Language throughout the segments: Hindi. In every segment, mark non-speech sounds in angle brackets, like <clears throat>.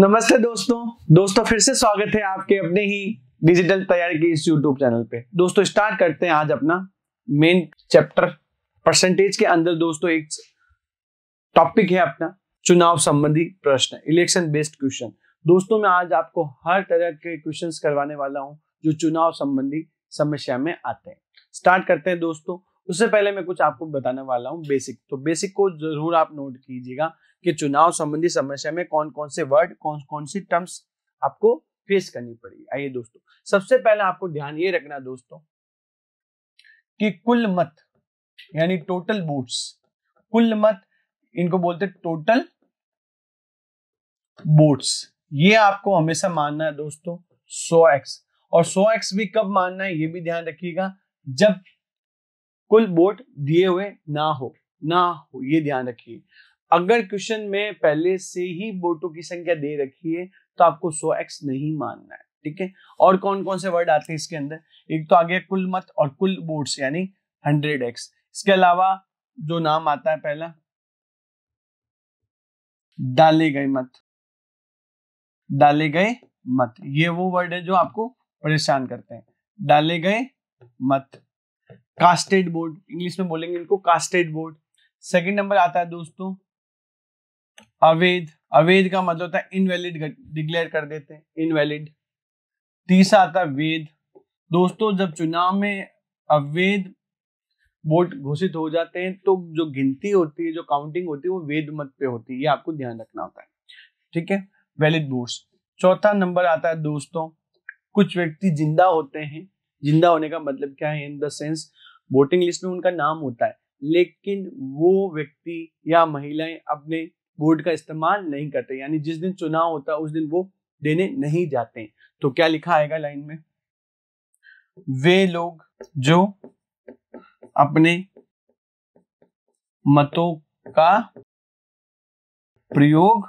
नमस्ते दोस्तों दोस्तों फिर से स्वागत है आपके अपने ही डिजिटल तैयारी के इस यूट्यूब चैनल पे दोस्तों स्टार्ट करते हैं आज अपना मेन चैप्टर परसेंटेज के अंदर दोस्तों एक टॉपिक है अपना चुनाव संबंधी प्रश्न इलेक्शन बेस्ड क्वेश्चन दोस्तों मैं आज आपको हर तरह के क्वेश्चन करवाने वाला हूँ जो चुनाव संबंधी समस्या में आते हैं स्टार्ट करते हैं दोस्तों उससे पहले मैं कुछ आपको बताने वाला हूँ बेसिक तो बेसिक को जरूर आप नोट कीजिएगा कि चुनाव संबंधी समस्या में कौन कौन से वर्ड कौन कौन सी टर्म्स आपको फेस करनी पड़ेगी आइए दोस्तों सबसे पहले आपको ध्यान ये रखना दोस्तों कि कुल मत यानी टोटल वोट्स कुल मत इनको बोलते टोटल वोट्स ये आपको हमेशा मानना है दोस्तों सो एक्स और सो एक्स भी कब मानना है ये भी ध्यान रखिएगा जब कुल वोट दिए हुए ना हो ना हो ये ध्यान रखिए अगर क्वेश्चन में पहले से ही बोटो की संख्या दे रखी है तो आपको सो एक्स नहीं मानना है ठीक है और कौन कौन से वर्ड आते हैं इसके अंदर एक तो आ गया कुल मत और कुल बोट्स यानी हंड्रेड एक्स इसके अलावा जो नाम आता है पहला डाले गए मत डाले गए मत ये वो वर्ड है जो आपको परेशान करते हैं डाले गए मत कास्टेड बोर्ड इंग्लिश में बोलेंगे इनको कास्टेड बोर्ड सेकंड नंबर आता है दोस्तों अवैध अवैध का मतलब होता है इनवैलिड डिक्लेयर कर देते हैं इनवैलिड तीसरा आता है वेद दोस्तों जब चुनाव में अवैध वोट घोषित हो जाते हैं तो जो गिनती होती है जो काउंटिंग होती है वो वेद मत पे होती है ये आपको ध्यान रखना होता है ठीक है वैलिड वोट्स चौथा नंबर आता है दोस्तों कुछ व्यक्ति जिंदा होते हैं जिंदा होने का मतलब क्या है in the sense voting list में उनका नाम होता है लेकिन वो व्यक्ति या महिलाएं अपने वोट का इस्तेमाल नहीं करते यानी जिस दिन चुनाव होता है उस दिन वो देने नहीं जाते तो क्या लिखा आएगा लाइन में वे लोग जो अपने मतों का प्रयोग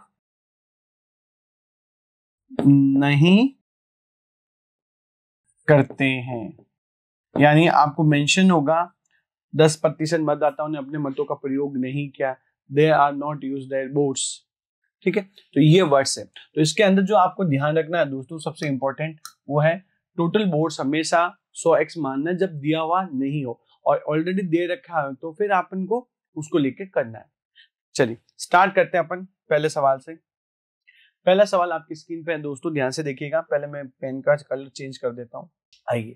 नहीं करते हैं यानी आपको मेंशन होगा दस प्रतिशत मतदाताओं ने अपने मतों का प्रयोग नहीं किया they are not use their votes ठीक है तो ये वर्ड्स है तो इसके अंदर जो आपको ध्यान रखना है दोस्तों सबसे इंपॉर्टेंट वो है टोटल बोर्ड्स हमेशा सो एक्स मानना जब दिया हुआ नहीं हो और ऑलरेडी दे रखा हो तो फिर अपन को उसको लेके करना है चलिए स्टार्ट करते हैं अपन पहले सवाल से पहला सवाल आपकी स्क्रीन पे है दोस्तों ध्यान से देखिएगा पहले मैं पेन का कलर चेंज कर देता हूँ आइए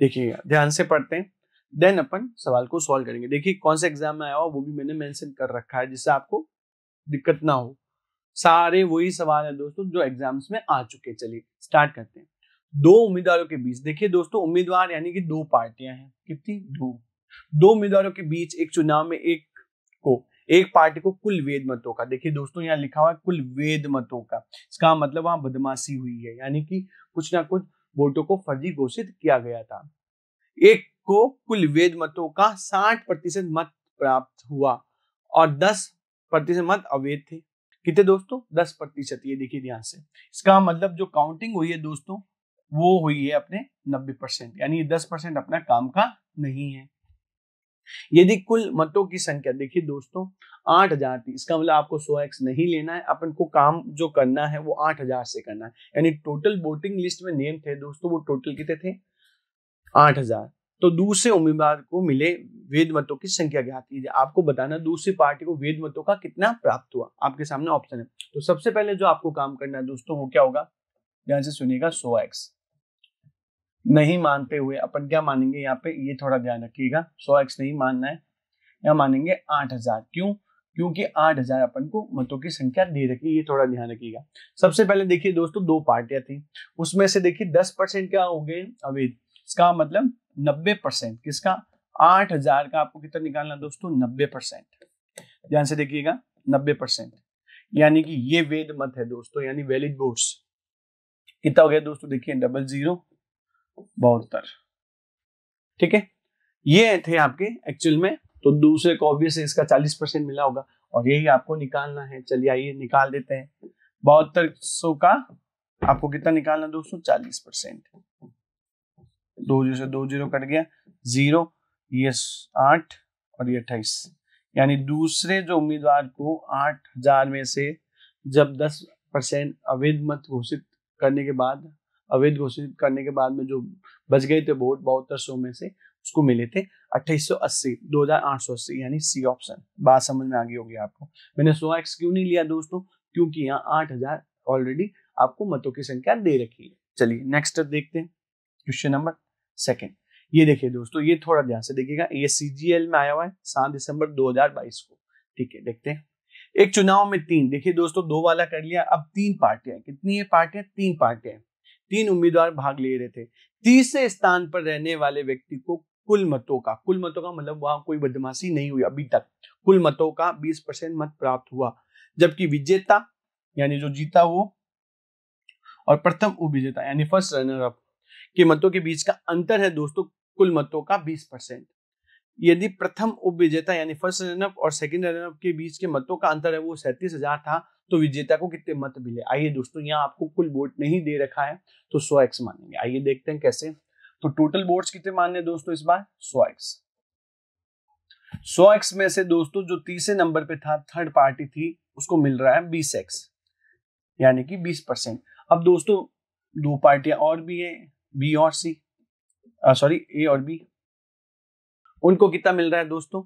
देखिएगा ध्यान से पढ़ते हैं देन अपन सवाल को सॉल्व करेंगे देखिए कौन सा एग्जाम में आया हो वो भी मैंने मेंशन कर रखा है जिससे आपको दिक्कत ना हो सारे वही सवाल है दोस्तों जो एग्जाम्स में आ चुके चलिए स्टार्ट करते हैं दो उम्मीदवारों के बीच देखिए दोस्तों उम्मीदवार यानी कि दो पार्टियां हैं कितनी दो दो उम्मीदवारों के बीच एक चुनाव में एक को एक पार्टी को कुल वेद मतों का देखिए दोस्तों यहाँ लिखा हुआ है कुल वेद मतों का इसका मतलब वहां बदमाशी हुई है यानी कि कुछ ना कुछ वोटों को फर्जी घोषित किया गया था एक को कुल वेद मतों का 60 प्रतिशत मत प्राप्त हुआ और 10 प्रतिशत मत अवैध थे कितने दोस्तों 10 प्रतिशत ये देखिए ध्यान से इसका मतलब जो काउंटिंग हुई है दोस्तों वो हुई है अपने 90 परसेंट यानी दस परसेंट अपना काम का नहीं है यदि कुल मतों की संख्या देखिए दोस्तों आठ हजार थी इसका मतलब आपको सो एक्स नहीं लेना है अपन को काम जो करना है वो आठ हजार से करना है यानी टोटल वोटिंग लिस्ट में नेम थे दोस्तों वो टोटल कितने थे आठ हजार तो दूसरे उम्मीदवार को मिले वेद मतों की संख्या ज्ञात कीजिए आपको बताना दूसरी पार्टी को वेद मतों का कितना प्राप्त हुआ आपके सामने ऑप्शन है तो सबसे पहले जो आपको काम करना है दोस्तों वो क्या होगा ध्यान से सुनिएगा सो एक्स नहीं मानते हुए अपन क्या मानेंगे यहाँ पे ये थोड़ा ध्यान रखिएगा सो एक्स नहीं मानना है या मानेंगे आठ हजार क्यों क्योंकि आठ हजार अपन को मतों की संख्या दे रखी ये थोड़ा ध्यान रखिएगा सबसे पहले देखिए दोस्तों दो पार्टियां थी उसमें से देखिए दस परसेंट क्या हो गए अवैध इसका मतलब 90 परसेंट किसका 8000 का आपको कितना निकालना दोस्तों 90 परसेंट ध्यान से देखिएगा 90 परसेंट यानी कि ये वेद मत है दोस्तों यानी वैलिड बोर्ड कितना हो गया दोस्तों देखिए डबल जीरो बहत्तर ठीक है ये थे आपके एक्चुअल में तो दूसरे को ऑब्वियस इसका चालीस परसेंट मिला होगा और यही आपको निकालना है चलिए आइए निकाल देते हैं बहत्तर सौ का आपको कितना निकालना दोस्तों चालीस परसेंट दो जीरो से दो जीरो कट गया जीरो ये आठ और ये अट्ठाईस यानी दूसरे जो उम्मीदवार को आठ हजार में से जब दस परसेंट अवैध मत घोषित करने के बाद अवैध घोषित करने के बाद में जो बच गए थे वोट बहत्तर सौ में से उसको मिले थे सौ अस्सी यानी सी ऑप्शन बात समझ में आ गई होगी आपको मैंने सो एक्स क्यों नहीं लिया दोस्तों क्योंकि यहाँ हजार ऑलरेडी आपको मतों की संख्या दे रखी है चलिए नेक्स्ट देखते हैं क्वेश्चन नंबर सेकेंड ये देखिए दोस्तों ये थोड़ा ध्यान से देखिएगा ये सीजीएल में आया हुआ है सात दिसंबर 2022 को ठीक है देखते हैं एक चुनाव में तीन देखिए दोस्तों दो वाला कर लिया अब तीन पार्टियां कितनी है पार्टियां तीन पार्टियां तीन उम्मीदवार भाग ले रहे थे तीसरे स्थान पर रहने वाले व्यक्ति को कुल मतों का कुल मतों का मतलब वहां कोई बदमाशी नहीं हुई अभी तक कुल मतों का 20 परसेंट मत प्राप्त हुआ जबकि विजेता यानी जो जीता वो और प्रथम उपविजेता यानी फर्स्ट रनर अप कि मतों के बीच का अंतर है दोस्तों कुल मतों का 20 परसेंट यदि प्रथम उप विजेता यानी फर्स्ट रनअप और सेकंड रनअप के बीच के मतों का अंतर है वो सैंतीस हजार था तो विजेता को कितने मत मिले आइए दोस्तों यहाँ आपको कुल वोट नहीं दे रखा है तो सौ एक्स मानेंगे आइए देखते हैं कैसे तो टोटल वोट कितने मानने दोस्तों इस बार सौ एक्स सौ एक्स में से दोस्तों जो तीसरे नंबर पे था थर्ड पार्टी थी उसको मिल रहा है बीस एक्स यानी कि बीस परसेंट अब दोस्तों दो पार्टियां और भी हैं बी और सी सॉरी ए और बी उनको कितना मिल रहा है दोस्तों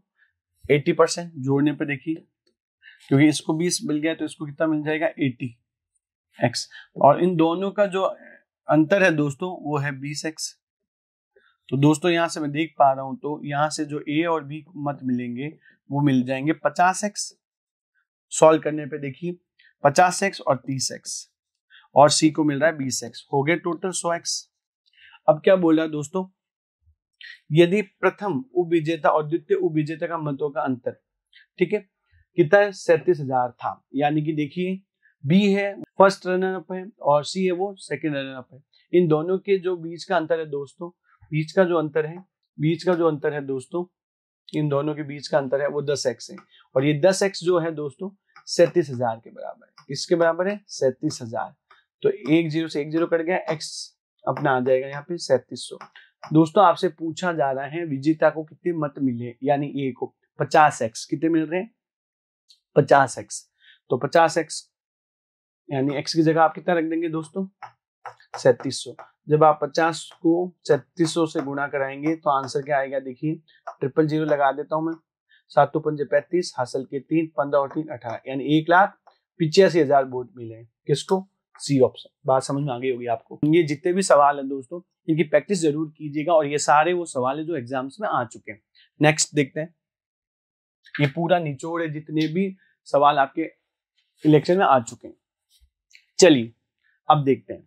80 परसेंट जोड़ने पर देखिए क्योंकि इसको 20 मिल गया तो इसको कितना मिल जाएगा 80 एक्स और इन दोनों का जो अंतर है दोस्तों वो है बीस एक्स तो दोस्तों यहां से मैं देख पा रहा हूं तो यहां से जो ए और बी मत मिलेंगे वो मिल जाएंगे पचास एक्स सॉल्व करने पे देखिए पचास एक्स और तीस एक्स और सी को मिल रहा है बीस एक्स हो गए टोटल सौ एक्स अब क्या बोल रहा है दोस्तों यदि प्रथम उपविजेता और द्वितीय उपविजेता का मतों का अंतर ठीक है कितना सैतीस हजार था यानी कि देखिए बी है फर्स्ट रनर अप है और सी है वो सेकेंड रनर अप है इन दोनों के जो बीच का अंतर है दोस्तों बीच का जो अंतर है बीच का जो अंतर है दोस्तों इन दोनों के बीच का अंतर है वो दस एक्स है और ये दस एक्स जो है दोस्तों सैतीस हजार के बराबर है इसके बराबर है सैतीस हजार तो एक जीरो से एक जीरो कट गया एक्स अपना आ जाएगा यहाँ पे सैतीस सौ दोस्तों आपसे पूछा जा रहा है विजेता को कितने मत मिले यानी ए को पचास एक्स कितने मिल रहे हैं पचास एक्स तो पचास एक्स यानी एक्स की जगह आप कितना रख देंगे दोस्तों सैतीस सौ जब आप पचास को सैतीस से गुणा कराएंगे तो आंसर क्या आएगा देखिए ट्रिपल जीरो लगा देता हूं मैं सात तो पंजे पैंतीस हासिल के तीन पंद्रह और तीन अठारह यानी एक लाख पिचासी हजार वोट मिले किसको सी ऑप्शन बात समझ में आ गई होगी आपको ये जितने भी सवाल हैं दोस्तों इनकी प्रैक्टिस जरूर कीजिएगा और ये सारे वो सवाल है जो एग्जाम्स में आ चुके हैं नेक्स्ट देखते हैं ये पूरा निचोड़ है जितने भी सवाल आपके इलेक्शन में आ चुके हैं चलिए अब देखते हैं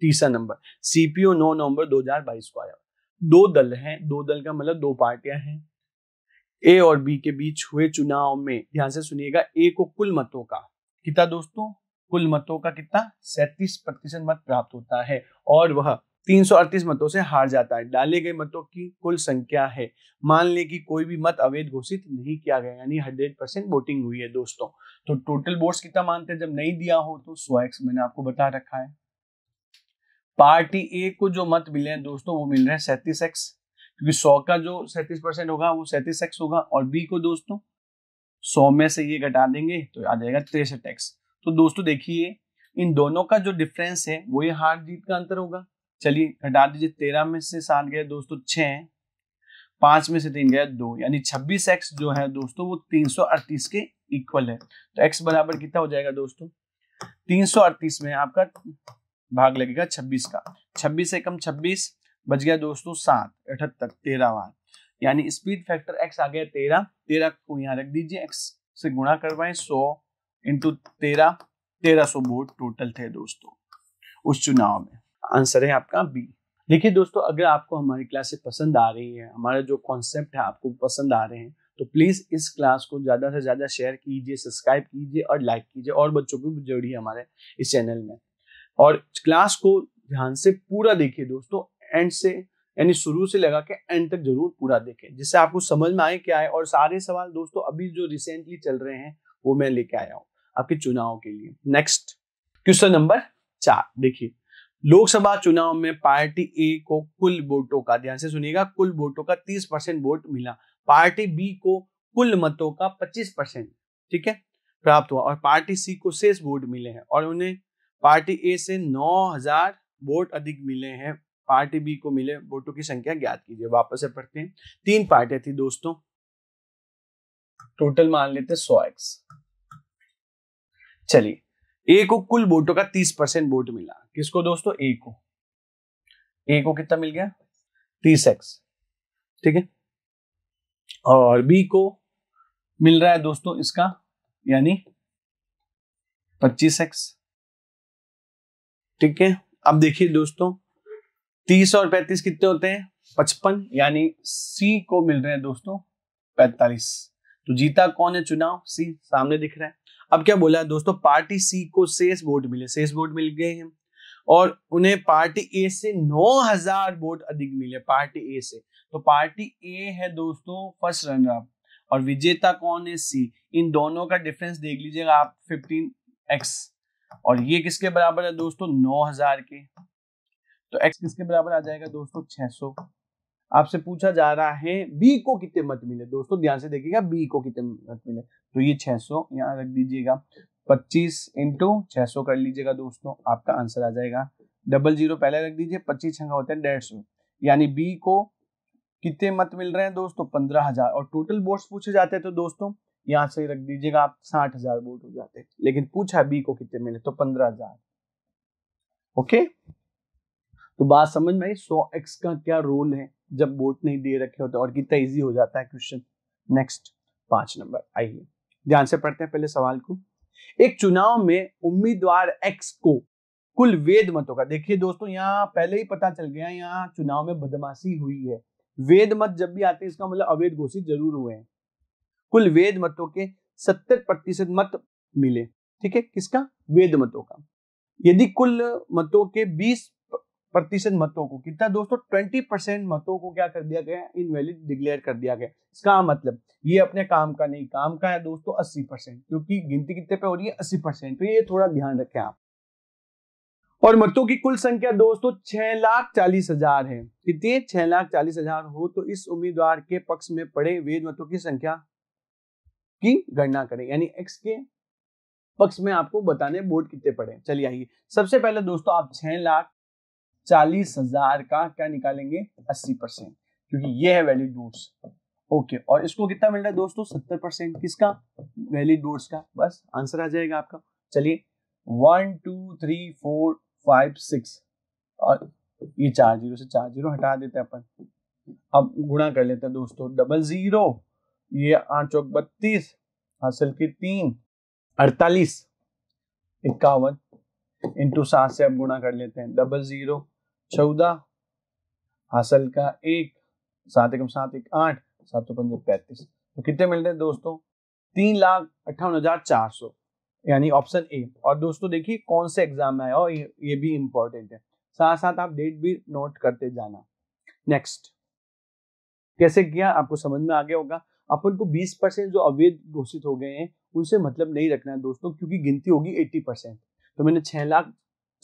तीसरा नंबर सीपीओ नौ नवंबर 2022 को आया दो दल हैं दो दल का मतलब दो पार्टियां हैं ए और बी के बीच हुए चुनाव में ध्यान से सुनिएगा ए को कुल मतों का कितना दोस्तों कुल मतों का कितना सैतीस प्रतिशत मत प्राप्त होता है और वह 338 मतों से हार जाता है डाले गए मतों की कुल संख्या है मान लें कि कोई भी मत अवैध घोषित नहीं किया गया यानी 100 परसेंट वोटिंग हुई है दोस्तों तो टोटल वोट्स कितना मानते हैं जब नहीं दिया हो तो सौ एक्स मैंने आपको बता रखा है पार्टी ए को जो मत मिले हैं दोस्तों वो मिल रहे हैं सैतीस एक्स क्योंकि सौ का जो सैतीस परसेंट होगा वो सैतीस एक्स होगा और बी को दोस्तों सौ में से ये घटा देंगे तो आ जाएगा तिरसठ एक्स तो दोस्तों देखिए इन दोनों का जो डिफरेंस है वो ये हार जीत का अंतर होगा चलिए घटा दीजिए तेरह में से सात गए दोस्तों छः पांच में से तीन गया दो यानी छब्बीस एक्स जो है दोस्तों वो तीन सौ अड़तीस के इक्वल है तो एक्स बराबर कितना हो जाएगा दोस्तों तीन सौ अड़तीस में आपका भाग लगेगा छब्बीस का छब्बीस से कम छब्बीस बच गया दोस्तों सात अठहत्तर तेरह बार यानी स्पीड फैक्टर एक्स आ गया तेरह तेरह को यहाँ रख दीजिए एक्स से गुणा करवाए सौ इंटू तेरह तेरह सौ वोट टोटल थे दोस्तों उस चुनाव में आंसर है आपका बी देखिए दोस्तों अगर आपको हमारी क्लासे पसंद आ रही है हमारा जो कॉन्सेप्ट है आपको पसंद आ रहे हैं तो प्लीज़ इस क्लास को ज़्यादा से ज़्यादा शेयर कीजिए सब्सक्राइब कीजिए और लाइक कीजिए और बच्चों को भी जोड़िए हमारे इस चैनल में और क्लास को ध्यान से पूरा देखिए दोस्तों एंड से यानी शुरू से लगा के एंड तक जरूर पूरा देखें जिससे आपको समझ में आए क्या है और सारे सवाल दोस्तों अभी जो रिसेंटली चल रहे हैं वो मैं लेके आया हूँ आपके चुनाव के लिए नेक्स्ट क्वेश्चन नंबर चार देखिए लोकसभा चुनाव में पार्टी ए को कुल वोटों का ध्यान से सुनिएगा कुल वोटों का 30 परसेंट वोट मिला पार्टी बी को कुल मतों का 25 परसेंट ठीक है प्राप्त हुआ और पार्टी सी को शेष वोट मिले हैं और उन्हें पार्टी ए से 9000 वोट अधिक मिले हैं पार्टी बी को मिले वोटों की संख्या ज्ञात कीजिए वापस से पढ़ते हैं तीन पार्टियां थी दोस्तों टोटल मान लेते सौ एक्स चलिए ए को कुल वोटो का तीस परसेंट वोट मिला किसको दोस्तों ए को ए को कितना मिल गया तीस एक्स ठीक है और बी को मिल रहा है दोस्तों इसका यानी पच्चीस एक्स ठीक है अब देखिए दोस्तों तीस और पैंतीस कितने होते हैं पचपन यानी सी को मिल रहे हैं दोस्तों पैतालीस तो जीता कौन है चुनाव सी सामने दिख रहा है अब क्या बोला है दोस्तों पार्टी सी को शेष वोट मिले शेष वोट मिल गए हैं और उन्हें पार्टी ए से 9000 वोट अधिक मिले पार्टी ए से तो पार्टी ए है दोस्तों फर्स्ट रनर अप और विजेता कौन है सी इन दोनों का डिफरेंस देख लीजिएगा आप फिफ्टीन एक्स और ये किसके बराबर है दोस्तों 9000 के तो एक्स किसके बराबर आ जाएगा दोस्तों 600 आपसे पूछा जा रहा है बी को कितने मत मिले दोस्तों ध्यान से देखिएगा बी को कितने मत मिले तो ये 600 यहाँ रख दीजिएगा 25 इंटू छह कर लीजिएगा दोस्तों आपका आंसर आ जाएगा डबल जीरो पहले रख दीजिए पच्चीस छंगा होता है डेढ़ सौ यानी बी को कितने मत मिल रहे हैं दोस्तों पंद्रह हजार और टोटल बोर्ड पूछे जाते हैं तो दोस्तों यहाँ से रख दीजिएगा आप साठ हजार बोर्ड हो जाते हैं लेकिन पूछा बी को कितने मिले तो पंद्रह हजार ओके तो बात समझ में आई सो एक्स का क्या रोल है जब बोर्ड नहीं दे रखे होते और कितना ईजी हो जाता है क्वेश्चन नेक्स्ट पांच नंबर आइए ध्यान से पढ़ते हैं पहले सवाल को एक चुनाव में उम्मीदवार एक्स को कुल वेद मतों का देखिए दोस्तों यहाँ पहले ही पता चल गया यहाँ चुनाव में बदमाशी हुई है वेद मत जब भी आते हैं इसका मतलब अवैध घोषित जरूर हुए हैं कुल वेद मतों के सत्तर प्रतिशत मत मिले ठीक है किसका वेद मतों का यदि कुल मतों के बीस प्रतिशत मतों को कितना दोस्तों ट्वेंटी परसेंट मतों को क्या कर दिया गया है इनवैलिड डिक्लेयर कर दिया गया इसका मतलब ये अपने काम का नहीं काम का है दोस्तों अस्सी परसेंट क्योंकि गिनती कितने पे हो रही है अस्सी परसेंट तो ये थोड़ा ध्यान रखें आप और मतों की कुल संख्या दोस्तों छह लाख चालीस हजार है कितनी छह लाख चालीस हजार हो तो इस उम्मीदवार के पक्ष में पड़े वेद मतों की संख्या की गणना करें यानी एक्स के पक्ष में आपको बताने वोट कितने पड़े चलिए आइए सबसे पहले दोस्तों आप छह लाख चालीस हजार का क्या निकालेंगे अस्सी परसेंट क्योंकि ये है वैलिड डोर्स ओके और इसको कितना मिल रहा है दोस्तों सत्तर परसेंट किसका वैलिड डोर्स का बस आंसर आ जाएगा आपका चलिए one two three four five six और ये चार जीरो से चार जीरो हटा देते हैं अपन अब गुणा कर लेते हैं दोस्तों डबल जीरो ये आठ चौक बत्तीस हासिल की तीन अड़तालीस इक्यावन इंटू सात से अब गुणा कर लेते हैं डबल जीरो चौदह हासिल का एक सात एक सात एक आठ सौ पंजे पैंतीस तो कितने मिल रहे हैं दोस्तों तीन लाख अट्ठावन हजार चार सौ यानी ऑप्शन ए और दोस्तों देखिए कौन से एग्जाम में आया और ये, भी इंपॉर्टेंट है साथ साथ आप डेट भी नोट करते जाना नेक्स्ट कैसे किया आपको समझ में आ गया होगा अपन को 20 परसेंट जो अवैध घोषित हो गए हैं उनसे मतलब नहीं रखना है दोस्तों क्योंकि गिनती होगी 80 परसेंट तो मैंने छह लाख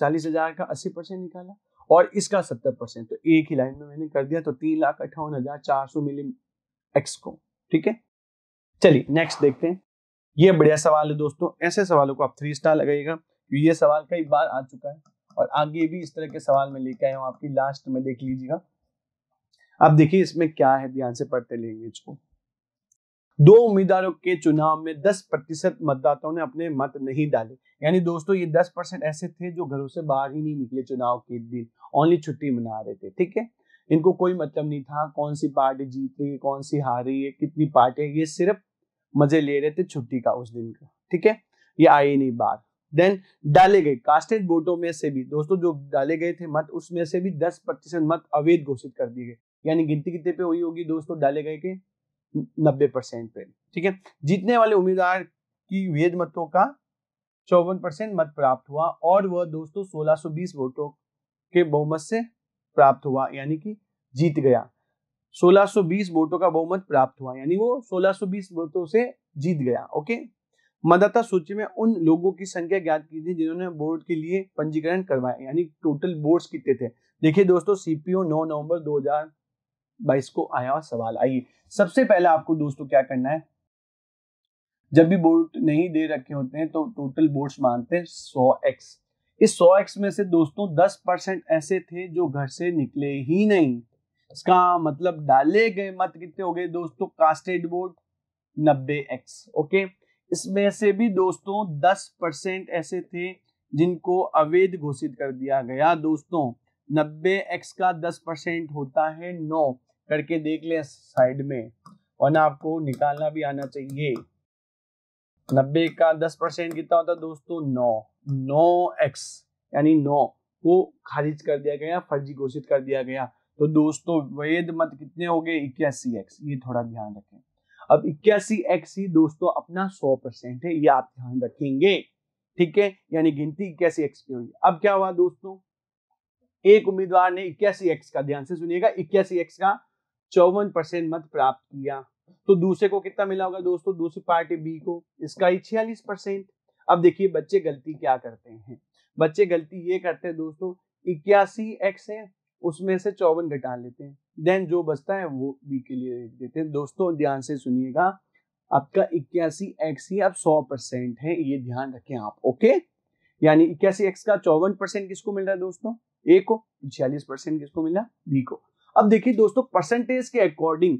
चालीस हजार का अस्सी परसेंट निकाला और इसका सत्तर परसेंट तो एक ही लाइन में मैंने कर दिया तो तीन लाख अट्ठावन हजार चार सौ मिली एक्स को ठीक है चलिए नेक्स्ट देखते हैं ये बढ़िया सवाल है दोस्तों ऐसे सवालों को आप थ्री स्टार लगाइएगा क्योंकि ये सवाल कई बार आ चुका है और आगे भी इस तरह के सवाल में लेके आया हूँ आपकी लास्ट में देख लीजिएगा आप देखिए इसमें क्या है ध्यान से पढ़ते लैंग्वेज को दो उम्मीदवारों के चुनाव में 10 प्रतिशत मतदाताओं ने अपने मत नहीं डाले यानी दोस्तों ये 10 परसेंट ऐसे थे जो घरों से बाहर ही नहीं निकले चुनाव के दिन ओनली छुट्टी मना रहे थे ठीक है इनको कोई मतलब नहीं था कौन सी पार्टी जीत रही है कौन सी हार रही है कितनी पार्टी है ये सिर्फ मजे ले रहे थे छुट्टी का उस दिन का ठीक है ये आई नहीं बात देन डाले गए कास्टेड वोटों में से भी दोस्तों जो डाले गए थे मत उसमें से भी दस प्रतिशत मत अवैध घोषित कर दिए गए यानी गिनती कितने पे हुई होगी दोस्तों डाले गए के नब्बे परसेंट पे ठीक है जीतने वाले उम्मीदवार की वेद मतों का चौवन परसेंट मत प्राप्त हुआ और वह दोस्तों 1620 वोटों के बहुमत से प्राप्त हुआ यानी कि जीत गया 1620 वोटों का बहुमत प्राप्त हुआ यानी वो 1620 वोटों से जीत गया ओके मतदाता सूची में उन लोगों की संख्या ज्ञात कीजिए जिन्होंने बोर्ड के लिए पंजीकरण करवाया यानी टोटल बोर्ड कितने थे देखिए दोस्तों सीपीओ 9 नवंबर हजार बाईस को आया सवाल आइए सबसे पहले आपको दोस्तों क्या करना है जब भी बोर्ड नहीं दे रखे होते हैं तो टोटल बोर्ड्स मानते हैं सौ एक्स इस सौ एक्स में से दोस्तों दस परसेंट ऐसे थे जो घर से निकले ही नहीं इसका मतलब डाले गए मत कितने हो गए दोस्तों कास्टेड बोर्ड नब्बे एक्स ओके इसमें से भी दोस्तों दस परसेंट ऐसे थे जिनको अवैध घोषित कर दिया गया दोस्तों नब्बे एक्स का दस परसेंट होता है नौ करके देख लें साइड में वरना आपको निकालना भी आना चाहिए नब्बे का दस परसेंट कितना होता है दोस्तों नौ नौ एक्स यानी नौ को खारिज कर दिया गया फर्जी घोषित कर दिया गया तो दोस्तों वेद मत कितने हो गए इक्यासी एक्स ये थोड़ा ध्यान रखें अब इक्यासी एक्स ही दोस्तों अपना सौ परसेंट है ये आप ध्यान रखेंगे ठीक है यानी गिनती इक्यासी एक्स की होगी अब क्या हुआ दोस्तों एक उम्मीदवार ने इक्यासी एक्स का ध्यान से सुनिएगा इक्यासी एक्स का चौवन परसेंट मत प्राप्त किया तो दूसरे को कितना मिला होगा दोस्तों दूसरी पार्टी बी को इसका ही छियालीस परसेंट अब देखिए बच्चे गलती क्या करते हैं बच्चे गलती ये करते हैं दोस्तों इक्यासी एक्स है उसमें से चौवन घटा लेते हैं देन जो बचता है वो बी के लिए लिख देते हैं दोस्तों ध्यान से सुनिएगा आपका इक्यासी एक्स ही अब सौ परसेंट है ये ध्यान रखें आप ओके यानी इक्यासी एक्स का चौवन परसेंट किसको मिल रहा है दोस्तों ए को छियालीस परसेंट किसको मिला बी को अब देखिए दोस्तों परसेंटेज के अकॉर्डिंग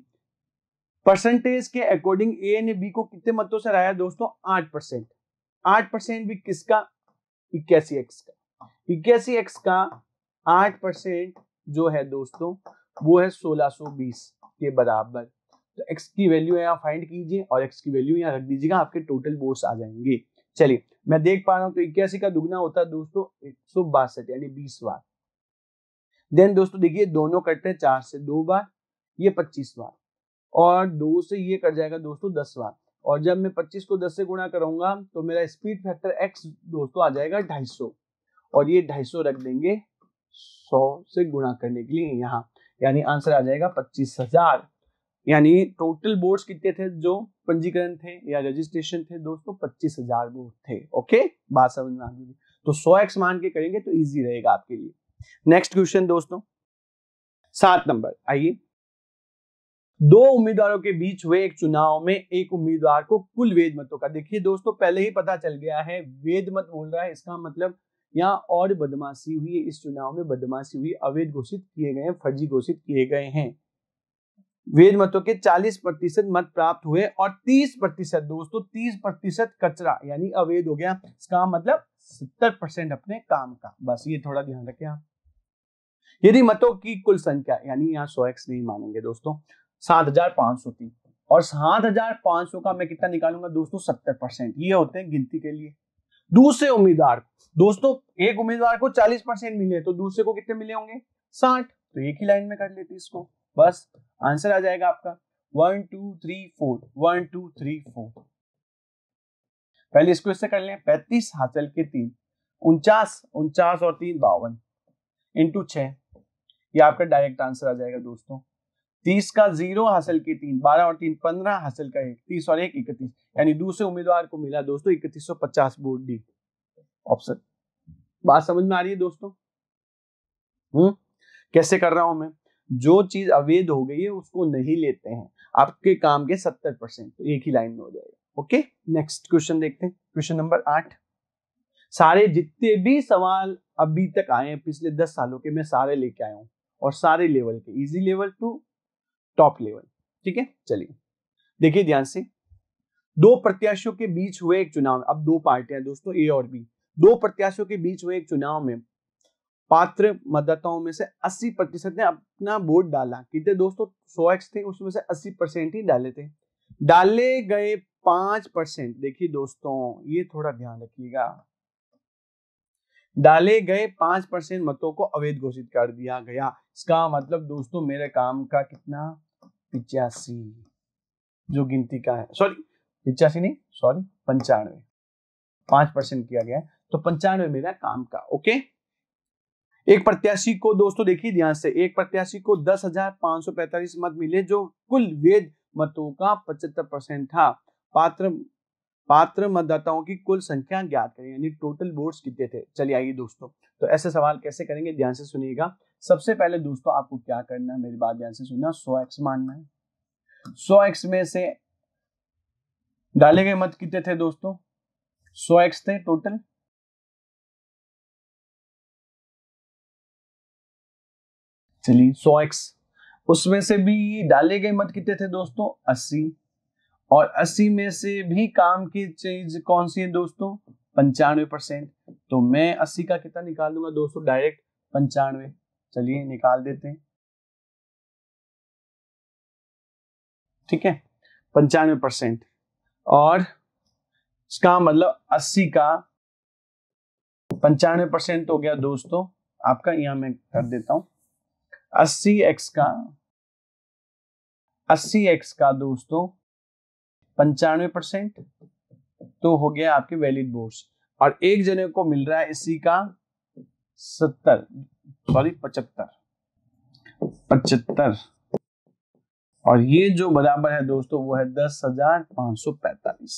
परसेंटेज के अकॉर्डिंग ए ने बी को कितने मतों से हराया दोस्तों आठ परसेंट आठ परसेंट भी किसका इक्यासी एक्स का इक्यासी एक्स का आठ परसेंट जो है दोस्तों वो है सोलह सो बीस के बराबर तो एक्स की वैल्यू यहाँ फाइंड कीजिए और एक्स की वैल्यू यहाँ रख दीजिएगा आपके टोटल बोर्ड्स आ जाएंगे चलिए मैं देख पा रहा हूँ तो इक्यासी का दुगना होता है दोस्तों एक यानी बीस बार देन दोस्तों देखिए दोनों कटते हैं चार से दो बार ये पच्चीस बार और दो से ये कट जाएगा दोस्तों दस बार और जब मैं पच्चीस को दस से गुणा करूंगा तो मेरा स्पीड फैक्टर एक्स दोस्तों आ जाएगा ढाई सौ और ये ढाई सौ रख देंगे सौ से गुणा करने के लिए यहाँ यानी आंसर आ जाएगा पच्चीस हजार यानी टोटल बोर्ड्स कितने थे जो पंजीकरण थे या रजिस्ट्रेशन थे दोस्तों पच्चीस हजार बोर्ड थे ओके बात समझ में आ गई तो सौ एक्स मान के करेंगे तो इजी रहेगा आपके लिए नेक्स्ट क्वेश्चन दोस्तों सात नंबर आइए दो उम्मीदवारों के बीच हुए एक चुनाव में एक उम्मीदवार को कुल वेद मतों का देखिए दोस्तों पहले ही पता चल गया है वेद मत बोल रहा है इसका मतलब यहाँ और बदमाशी हुई इस चुनाव में बदमाशी हुई अवैध घोषित किए गए फर्जी घोषित किए गए हैं वेद मतों के 40 प्रतिशत मत प्राप्त हुए और 30 प्रतिशत दोस्तों 30 प्रतिशत कचरा यानी अवैध हो गया इसका मतलब 70 परसेंट अपने काम का बस ये थोड़ा ध्यान रखें आप यदि मतों की कुल संख्या यानी यहाँ सौ एक्स नहीं मानेंगे दोस्तों सात हजार पांच सौ तीन और सात हजार पांच सौ का मैं कितना निकालूंगा दोस्तों सत्तर परसेंट ये होते हैं गिनती के लिए दूसरे उम्मीदवार दोस्तों एक उम्मीदवार को चालीस परसेंट मिले तो दूसरे को कितने मिले होंगे साठ तो एक ही लाइन में कर लेते इसको बस आंसर आ जाएगा आपका one two three four one two three four पहले इसको इससे कर लें पैंतीस हासिल के तीन उनचास उनचास और तीन बावन इंटू छह ये आपका डायरेक्ट आंसर आ जाएगा दोस्तों तीस का जीरो हासिल की तीन बारह और तीन पंद्रह हासिल का एक तीस और एक इकतीस यानी दूसरे उम्मीदवार को मिला दोस्तों इकतीस सौ पचास वोट डी ऑप्शन बात समझ में आ रही है दोस्तों हम्म कैसे कर रहा हूं मैं जो चीज अवैध हो गई है उसको नहीं लेते हैं आपके काम के सत्तर परसेंट तो एक ही लाइन में हो जाएगा ओके नेक्स्ट क्वेश्चन देखते हैं क्वेश्चन नंबर आठ सारे जितने भी सवाल अभी तक आए हैं पिछले दस सालों के मैं सारे लेके आया हूँ और सारे लेवल के easy level to top level ठीक है चलिए देखिए ध्यान से दो प्रत्याशियों के बीच हुए एक चुनाव अब दो पार्टियां दोस्तों ए और बी दो प्रत्याशियों के बीच हुए एक चुनाव में पात्र मतदाताओं में से 80 प्रतिशत ने अपना वोट डाला कितने दोस्तों सो एक्स थे उसमें से 80 परसेंट ही डाले थे डाले गए पांच परसेंट देखिए दोस्तों ये थोड़ा ध्यान रखिएगा डाले गए पांच परसेंट मतों को अवैध घोषित कर दिया गया इसका मतलब दोस्तों मेरे काम का कितना पिचासी जो गिनती का है सॉरी पिचासी नहीं सॉरी पंचानवे पांच परसेंट किया गया है तो पंचानवे मेरा काम का ओके एक प्रत्याशी को दोस्तों देखिए ध्यान से एक प्रत्याशी को दस हजार पांच सौ पैंतालीस मत मिले जो कुल वेद मतों का पचहत्तर परसेंट था पात्र पात्र मतदाताओं की कुल संख्या ज्ञात करें यानी टोटल वोट्स कितने थे चलिए आइए दोस्तों तो ऐसे सवाल कैसे करेंगे ध्यान से सुनिएगा सबसे पहले दोस्तों आपको क्या करना है मेरी बात ध्यान से सुनना सो एक्स मानना है सो एक्स में से डाले गए मत कितने थे दोस्तों सो एक्स थे टोटल चलिए सो एक्स उसमें से भी डाले गए मत कितने थे दोस्तों अस्सी और अस्सी में से भी काम की चीज कौन सी है दोस्तों पंचानवे परसेंट तो मैं अस्सी का कितना निकाल दूंगा दोस्तों डायरेक्ट पंचानवे चलिए निकाल देते हैं ठीक है पंचानवे परसेंट और इसका मतलब अस्सी का पंचानवे परसेंट हो गया दोस्तों आपका यहां मैं कर देता हूं अस्सी एक्स का अस्सी एक्स का दोस्तों पंचानवे परसेंट तो हो गया आपके वैलिड बोर्ड और एक जने को मिल रहा है इसी का सत्तर सॉरी पचहत्तर पचहत्तर और ये जो बराबर है दोस्तों वो है दस हजार पांच सौ पैतालीस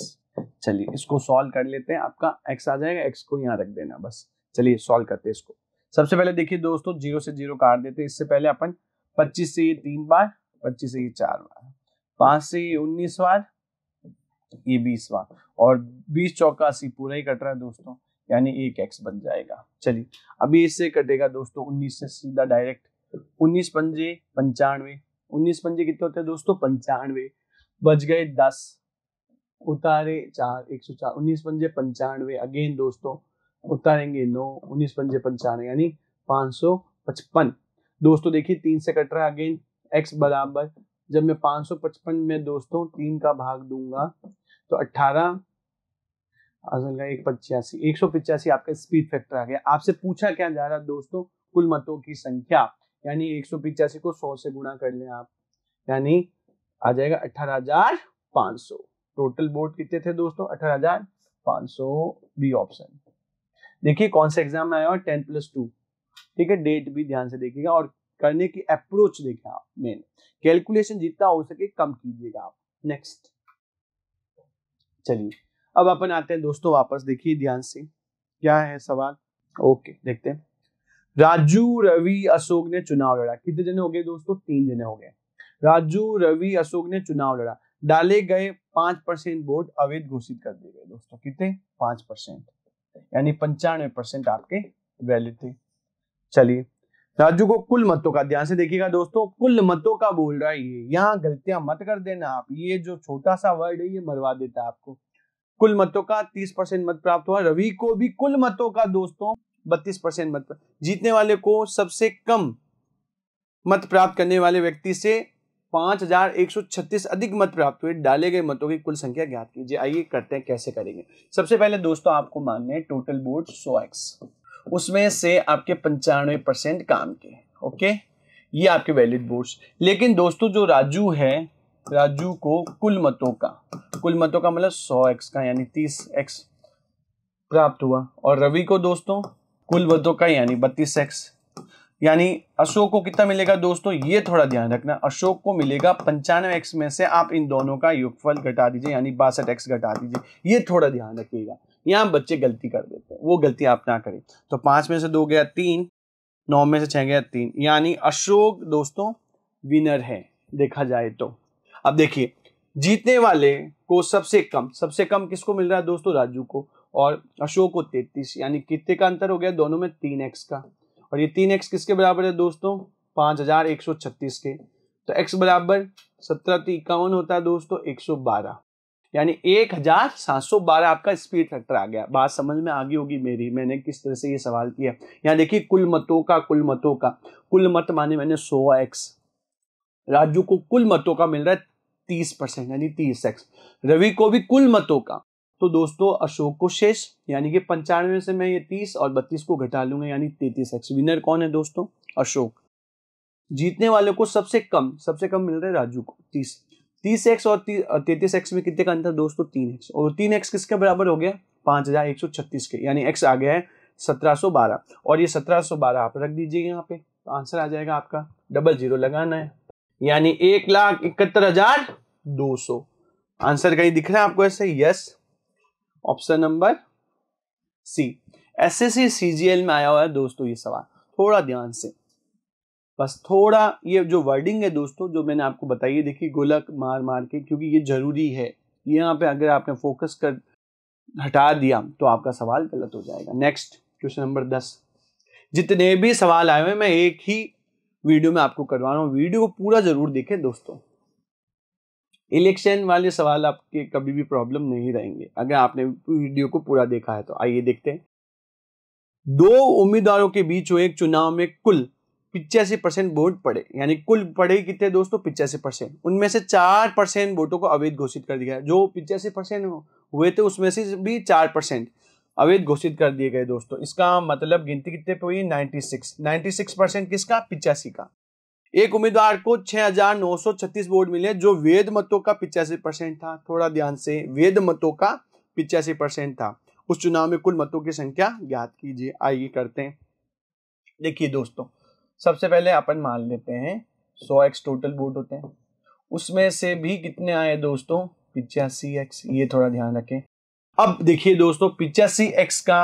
चलिए इसको सॉल्व कर लेते हैं आपका एक्स आ जाएगा एक्स को यहाँ रख देना बस चलिए सॉल्व करते हैं इसको सबसे पहले देखिए दोस्तों जीरो से जीरो काट देते हैं इससे पहले अपन पच्चीस से ये तीन बार पच्चीस से ये चार बार पांच से ये उन्नीस बार ये बीस बार और बीस चौकासी पूरा ही कट रहा है दोस्तों यानी एक एक्स बन जाएगा चलिए अभी इससे कटेगा दोस्तों उन्नीस से सीधा डायरेक्ट उन्नीस पंजे पंचानवे उन्नीस पंजे कितने होते हैं दोस्तों पंचानवे बच गए दस उतारे चार एक सौ चार उन्नीस पंजे पंचानवे अगेन दोस्तों उतारेंगे नौ उन्नीस पंजे पंचानवे यानी पांच सौ पचपन दोस्तों देखिए तीन से कट रहा है अगेन एक्स बराबर जब मैं पांच सौ पचपन में दोस्तों तीन का भाग दूंगा तो अट्ठारह अजन का एक पचासी एक सौ पिचासी आपका स्पीड फैक्टर आ गया आपसे पूछा क्या जा रहा है दोस्तों कुल मतों की संख्या यानी एक सौ पिचासी को सौ से गुणा कर लें आप यानी आ जाएगा अठारह हजार पांच सौ टोटल वोट कितने थे दोस्तों अठारह हजार पांच सौ बी ऑप्शन देखिए कौन सा एग्जाम में आया और टेन प्लस टू ठीक है डेट भी ध्यान से देखिएगा और करने की अप्रोच देखिए आप मेन कैलकुलेशन जितना हो सके कम कीजिएगा आप नेक्स्ट चलिए अब अपन आते हैं दोस्तों वापस देखिए ध्यान से क्या है सवाल ओके देखते हैं राजू रवि अशोक ने चुनाव लड़ा कितने जने हो गए दोस्तों तीन जने हो गए राजू रवि अशोक ने चुनाव लड़ा डाले गए पांच परसेंट वोट अवैध घोषित कर दिए गए दोस्तों कितने पांच परसेंट यानी पंचानवे परसेंट आपके वैलिड थे चलिए राजू को कुल मतों का ध्यान से देखिएगा दोस्तों कुल मतों का बोल रहा है ये यहाँ गलतियां मत कर देना आप ये जो छोटा सा वर्ड है ये मरवा देता है आपको कुल मतों का तीस परसेंट मत प्राप्त हुआ रवि को भी कुल मतों का दोस्तों बत्तीस परसेंट मत जीतने वाले को सबसे कम मत प्राप्त करने वाले व्यक्ति से 5136 अधिक मत प्राप्त हुए डाले गए मतों की कुल संख्या ज्ञात कीजिए आइए करते हैं कैसे करेंगे सबसे पहले दोस्तों आपको मानने टोटल सो एक्स उसमें से आपके पंचानवे परसेंट काम के ओके ये आपके वैलिड बोर्ड लेकिन दोस्तों जो राजू है राजू को कुल मतों का कुल मतों का मतलब सौ एक्स का यानी तीस एक्स प्राप्त हुआ और रवि को दोस्तों कुल मतों का यानी बत्तीस एक्स यानी अशोक को कितना मिलेगा दोस्तों ये थोड़ा ध्यान रखना अशोक को मिलेगा पंचानवे एक्स में से आप इन दोनों का युगफल घटा दीजिए यानी बासठ एक्स घटा दीजिए ये थोड़ा ध्यान रखिएगा यहाँ बच्चे गलती कर देते हैं वो गलती आप ना करें तो पांच में से दो गया तीन नौ में से छह गया तीन यानी अशोक दोस्तों विनर है देखा जाए तो अब देखिए जीतने वाले को सबसे कम सबसे कम किसको मिल रहा है दोस्तों राजू को और अशोक को तैतीस यानी कितने का अंतर हो गया दोनों में तीन एक्स का और ये तीन एक्स किसके बराबर है दोस्तों पाँच हजार एक सौ छत्तीस के तो एक्स बराबर सत्रह तो इक्यावन होता है दोस्तों एक सौ बारह यानी एक हजार सात सौ बारह आपका स्पीड फैक्टर आ गया बात समझ में आ गई होगी मेरी मैंने किस तरह से ये सवाल किया यहाँ देखिए कुल मतों का कुल मतों का कुल मत माने मैंने सो एक्स राजू को कुल मतों का मिल रहा है तीस परसेंट यानी तीस एक्स रवि को भी कुल मतों का तो दोस्तों अशोक को शेष यानी कि पंचानवे से मैं ये तीस और बत्तीस को घटा लूंगा यानी तैतीस एक्स विनर कौन है दोस्तों अशोक जीतने वाले को सबसे कम सबसे कम मिल रहा है राजू को तीस तीस एक्स और तैतीस एक्स में कितने का अंतर दोस्तों तीन एक्स और तीन एक्स किसके बराबर हो गया पांच हजार एक सौ छत्तीस के यानी एक्स आ गया है सत्रह सौ बारह और ये सत्रह सौ बारह आप रख दीजिए यहाँ पे तो आंसर आ जाएगा आपका डबल जीरो लगाना है यानी एक लाख इकहत्तर हजार दो सौ आंसर कहीं दिख रहा है आपको ऐसे yes option number C yes yes में आया हुआ है दोस्तों ये सवाल थोड़ा ध्यान से बस थोड़ा ये जो वर्डिंग है दोस्तों जो मैंने आपको बताई देखिए गोलक मार मार के क्योंकि ये जरूरी है यहाँ पे अगर आपने फोकस कर हटा दिया तो आपका सवाल गलत हो जाएगा नेक्स्ट क्वेश्चन नंबर दस जितने भी सवाल आए हुए मैं एक ही वीडियो में आपको करवा रहा हूँ वीडियो को पूरा जरूर देखें दोस्तों इलेक्शन वाले सवाल आपके कभी भी प्रॉब्लम नहीं रहेंगे अगर आपने वीडियो को पूरा देखा है तो आइए देखते हैं दो उम्मीदवारों के बीच हुए चुनाव में कुल पिचासी परसेंट वोट पड़े यानी कुल पड़े कितने दोस्तों पिचासी परसेंट उनमें से चार परसेंट वोटों को अवैध घोषित कर दिया जो पिचासी परसेंट हुए थे उसमें से भी चार परसेंट अवैध घोषित कर दिए गए दोस्तों इसका मतलब गिनती कितने पे हुई 96 96 परसेंट किसका पिचासी का एक उम्मीदवार को 6,936 वोट मिले जो वेद मतों का पिचासी परसेंट था थोड़ा ध्यान से वेद मतों का पिचासी परसेंट था उस चुनाव में कुल मतों की संख्या ज्ञात कीजिए आइए करते हैं देखिए दोस्तों सबसे पहले अपन मान लेते हैं सौ एक्स टोटल वोट होते हैं उसमें से भी कितने आए दोस्तों पिचासी एक्स ये थोड़ा ध्यान रखें अब देखिए दोस्तों पिचासी एक्स का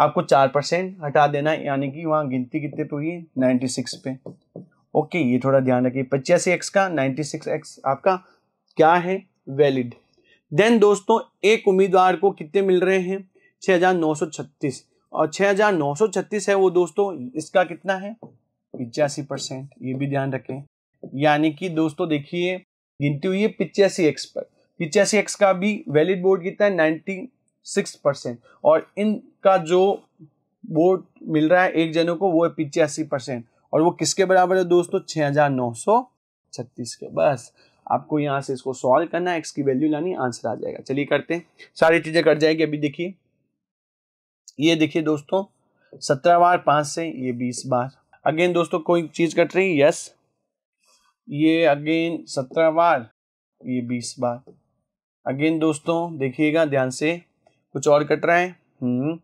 आपको चार परसेंट हटा देना है यानी कि वहां गिनती कितने पे हुई नाइन्टी सिक्स पे ओके ये थोड़ा ध्यान रखिए पचासी एक्स का नाइन्टी सिक्स एक्स आपका क्या है वैलिड देन दोस्तों एक उम्मीदवार को कितने मिल रहे हैं हजार नौ छत्तीस और छह हजार नौ सौ छत्तीस है वो दोस्तों इसका कितना है पिचासी परसेंट ये भी ध्यान रखें यानी कि दोस्तों देखिए गिनती हुई है पिचासी एक्स पर पिचासी एक्स का भी वैलिड बोर्ड कितना है नाइन्टी सिक्स परसेंट और इनका जो बोर्ड मिल रहा है एक जनों को वो है पिचासी परसेंट और वो किसके बराबर है दोस्तों छः हजार नौ सौ छत्तीस के बस आपको यहाँ से इसको सॉल्व करना है एक्स की वैल्यू लानी आंसर आ जाएगा चलिए करते हैं सारी चीज़ें कट जाएगी अभी देखिए ये देखिए दोस्तों सत्रह बार पाँच से ये बीस बार अगेन दोस्तों कोई चीज़ कट रही यस ये अगेन सत्रह बार ये बीस बार अगेन दोस्तों देखिएगा ध्यान से कुछ और कट रहा है हम्म,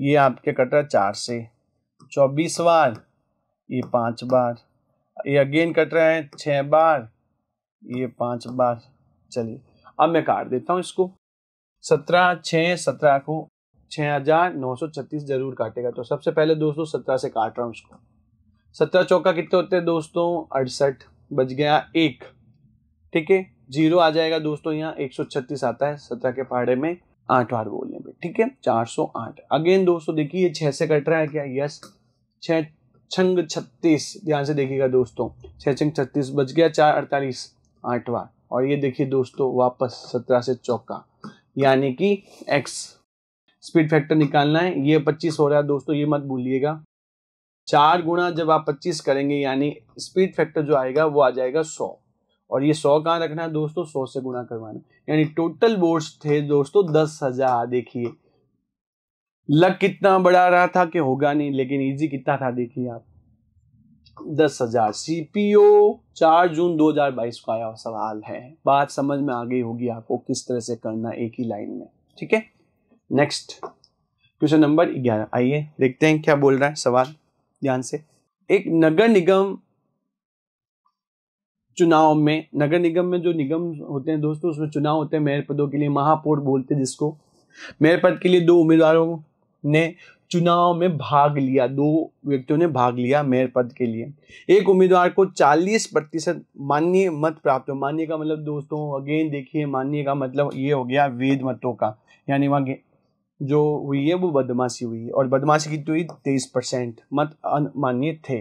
ये आपके कट रहा है चार से चौबीस बार ये पांच बार ये अगेन कट रहा है छ बार ये पांच बार चलिए अब मैं काट देता हूँ इसको सत्रह छ सत्रह को छ हजार नौ सौ छत्तीस जरूर काटेगा तो सबसे पहले दोस्तों सत्रह से काट रहा हूँ इसको सत्रह चौका कितने होते हैं दोस्तों अड़सठ बज गया एक ठीक है जीरो आ जाएगा दोस्तों यहाँ एक आता है सत्रह के पहाड़े में आठ बार बोलने पे ठीक है 408 अगेन दोस्तों देखिए छह से कट रहा है क्या यस छंग छत्तीस ध्यान से देखिएगा दोस्तों छः छंग छत्तीस बच गया चार अड़तालीस आठ बार और ये देखिए दोस्तों वापस सत्रह से चौका यानी कि एक्स स्पीड फैक्टर निकालना है ये पच्चीस हो रहा है दोस्तों ये मत भूलिएगा चार गुणा जब आप पच्चीस करेंगे यानी स्पीड फैक्टर जो आएगा वो आ जाएगा सौ और ये सौ कहाँ रखना है दोस्तों सौ से गुणा करवाना यानी टोटल बोर्ड्स थे दोस्तों दस हजार देखिए लक कितना बढ़ा रहा था कि होगा नहीं लेकिन इजी कितना था देखिए आप दस हजार सीपीओ चार जून 2022 को आया सवाल है बात समझ में आ गई होगी आपको किस तरह से करना एक ही लाइन में ठीक है नेक्स्ट क्वेश्चन नंबर ग्यारह आइए देखते हैं क्या बोल रहा है सवाल ध्यान से एक नगर निगम चुनाव में नगर निगम में जो निगम होते हैं दोस्तों उसमें चुनाव होते हैं मेयर पदों के लिए महापौर बोलते हैं जिसको मेयर पद के लिए दो उम्मीदवारों ने चुनाव में भाग लिया दो व्यक्तियों ने भाग लिया मेयर पद के लिए एक उम्मीदवार को 40 प्रतिशत मान्य मत प्राप्त हो मान्य का मतलब दोस्तों अगेन देखिए मान्य का मतलब ये हो गया वेद मतों का यानी वहाँ जो हुई है वो बदमाशी हुई है और बदमाशी की तो हुई तेईस परसेंट मत मान्य थे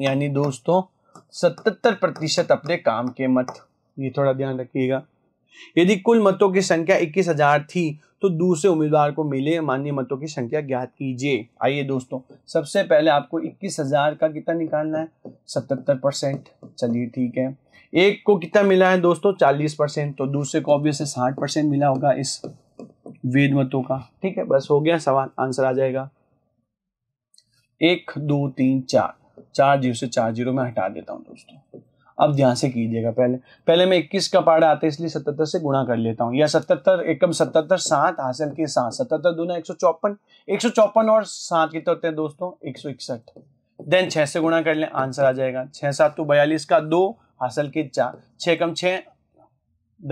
यानी दोस्तों सतहत्तर प्रतिशत अपने काम के मत ये थोड़ा ध्यान रखिएगा यदि कुल मतों की संख्या इक्कीस हजार थी तो दूसरे उम्मीदवार को मिले मान्य मतों की संख्या ज्ञात कीजिए आइए दोस्तों सबसे पहले आपको इक्कीस हजार का कितना निकालना है सतहत्तर परसेंट चलिए ठीक है एक को कितना मिला है दोस्तों चालीस परसेंट तो दूसरे को ऑब्वियस साठ परसेंट मिला होगा इस वेद मतों का ठीक है बस हो गया सवाल आंसर आ जाएगा एक दो तीन चार चार जीरो से चार जीरो में हटा देता हूँ दोस्तों अब ध्यान से कीजिएगा पहले पहले मैं इक्कीस का पार्ट आते इसलिए सतहत्तर से गुणा कर लेता हूँ या सतहत्तर एकम सतहत्तर सात हासिल के सात सतहत्तर दोनों एक सौ चौपन एक सौ चौपन और सात कितने होते हैं दोस्तों एक सौ इकसठ देन छः से गुणा कर लें आंसर आ जाएगा छः सात तो बयालीस का दो हासिल के चार छः कम छः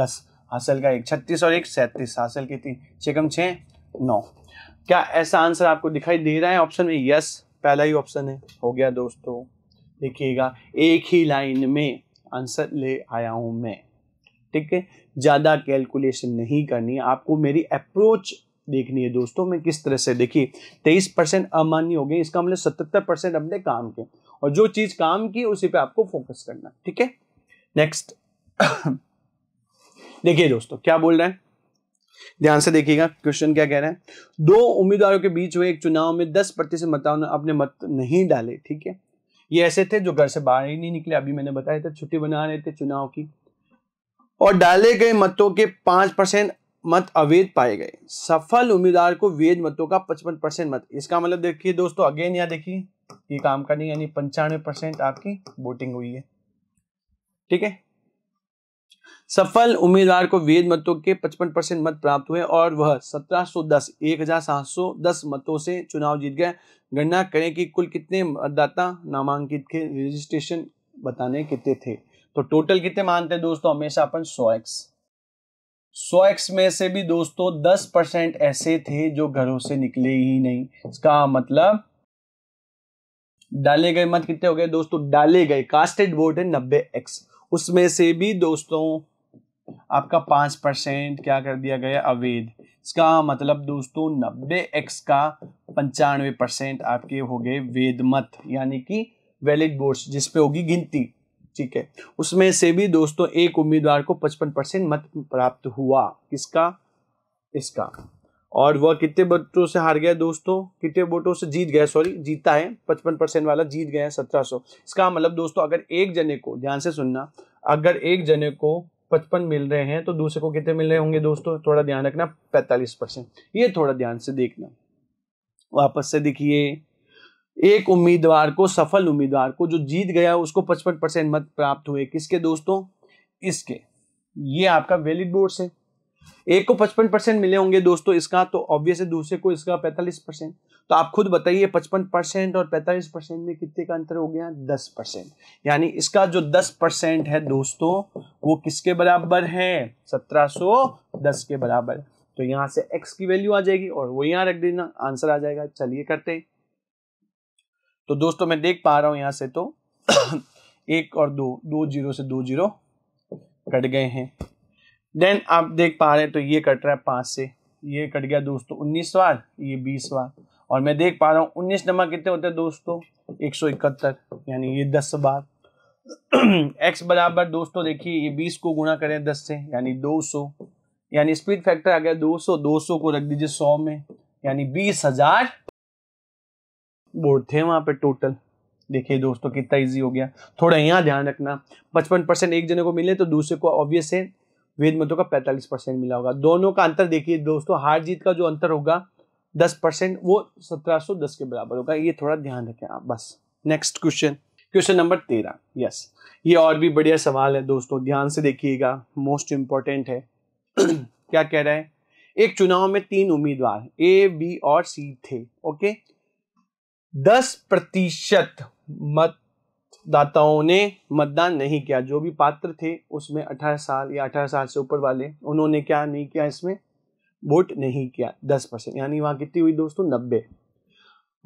दस हासिल का एक छत्तीस और एक सैंतीस हासिल की तीन छः कम छः नौ क्या ऐसा आंसर आपको दिखाई दे रहा है ऑप्शन में यस पहला ही ऑप्शन है हो गया दोस्तों देखिएगा एक ही लाइन में आंसर ले आया हूँ मैं ठीक है ज़्यादा कैलकुलेशन नहीं करनी आपको मेरी अप्रोच देखनी है दोस्तों मैं किस तरह से देखिए तेईस परसेंट अमान्य हो गए इसका मतलब सतहत्तर परसेंट अपने काम के और जो चीज़ काम की उसी पे आपको फोकस करना ठीक है नेक्स्ट <coughs> देखिए दोस्तों क्या बोल रहे हैं ध्यान से देखिएगा क्वेश्चन क्या कह रहा है दो उम्मीदवारों के बीच हुए एक चुनाव में दस प्रतिशत मतदाओं ने अपने मत नहीं डाले ठीक है ये ऐसे थे जो घर से बाहर ही नहीं निकले अभी मैंने बताया था छुट्टी बना रहे थे चुनाव की और डाले गए मतों के पांच परसेंट मत अवैध पाए गए सफल उम्मीदवार को वेद मतों का पचपन परसेंट मत इसका मतलब देखिए दोस्तों अगेन या देखिए ये काम का नहीं यानी पंचानवे परसेंट आपकी वोटिंग हुई है ठीक है सफल उम्मीदवार को वेद मतों के 55 परसेंट मत प्राप्त हुए और वह 1710 1710 मतों से चुनाव जीत गए गणना करें कि कुल कितने मतदाता नामांकित के रजिस्ट्रेशन बताने कितने थे तो टोटल कितने मानते हैं दोस्तों हमेशा अपन सौ एक्स एक्स में से भी दोस्तों दस परसेंट ऐसे थे जो घरों से निकले ही नहीं इसका मतलब डाले गए मत कितने हो गए दोस्तों डाले गए कास्टेड वोट है नब्बे एक्स उसमें से भी दोस्तों आपका पांच परसेंट क्या कर दिया गया अवैध इसका मतलब दोस्तों नब्बे एक्स का पंचानवे परसेंट आपके हो गए वेद मत यानी कि वैलिड वोट्स जिसपे होगी गिनती ठीक है उसमें से भी दोस्तों एक उम्मीदवार को पचपन परसेंट मत प्राप्त हुआ किसका इसका और वह कितने वोटों से हार गया दोस्तों कितने वोटों से जीत गया सॉरी जीता है पचपन परसेंट वाला जीत गया है सत्रह सौ इसका मतलब दोस्तों अगर एक जने को ध्यान से सुनना अगर एक जने को पचपन मिल रहे हैं तो दूसरे को कितने मिल रहे होंगे दोस्तों थोड़ा ध्यान रखना पैंतालीस परसेंट ये थोड़ा ध्यान से देखना वापस से देखिए एक उम्मीदवार को सफल उम्मीदवार को जो जीत गया उसको पचपन परसेंट मत प्राप्त हुए किसके दोस्तों इसके ये आपका वैलिड बोर्ड है एक को पचपन परसेंट मिले होंगे दोस्तों इसका तो ऑब्वियस है दूसरे को इसका पैंतालीस परसेंट तो आप खुद बताइए पचपन परसेंट और पैंतालीस परसेंट में कितने का अंतर हो गया दस परसेंट यानी इसका जो दस परसेंट है दोस्तों वो किसके बराबर है सत्रह सो दस के बराबर तो यहाँ से x की वैल्यू आ जाएगी और वो यहाँ रख देना आंसर आ जाएगा चलिए करते हैं तो दोस्तों मैं देख पा रहा हूँ यहाँ से तो <clears throat> एक और दो दो जीरो से दो जीरो कट गए हैं देन आप देख पा रहे हैं तो ये कट रहा है पाँच से ये कट गया दोस्तों उन्नीस बार ये बीस बार और मैं देख पा रहा हूँ उन्नीस नंबर कितने होते हैं दोस्तों एक सौ इकहत्तर यानी ये दस बार एक्स <clears throat> बराबर दोस्तों देखिए ये बीस को गुणा करें दस से यानी दो सौ यानी स्पीड फैक्टर आ गया दो सौ दो सौ को रख दीजिए सौ में यानी बीस हजार बोर्ड थे वहाँ पे टोटल देखिए दोस्तों कितना इजी हो गया थोड़ा यहाँ ध्यान रखना पचपन परसेंट एक जने को मिले तो दूसरे को ऑब्वियस है वेद मंत्रों का पैंतालीस परसेंट मिला होगा दोनों का अंतर देखिए दोस्तों हार जीत का जो अंतर होगा दस परसेंट वो सत्रह सौ दस के बराबर होगा ये थोड़ा ध्यान रखें आप बस नेक्स्ट क्वेश्चन क्वेश्चन नंबर तेरह यस ये और भी बढ़िया सवाल है दोस्तों ध्यान से देखिएगा मोस्ट इम्पॉर्टेंट है <clears throat> क्या कह रहा है एक चुनाव में तीन उम्मीदवार ए बी और सी थे ओके दस प्रतिशत मत मतदाताओं ने मतदान नहीं किया जो भी पात्र थे उसमें 18 साल या 18 साल से ऊपर वाले उन्होंने क्या नहीं किया इसमें वोट नहीं किया 10 परसेंट यानी वहाँ कितनी हुई दोस्तों नब्बे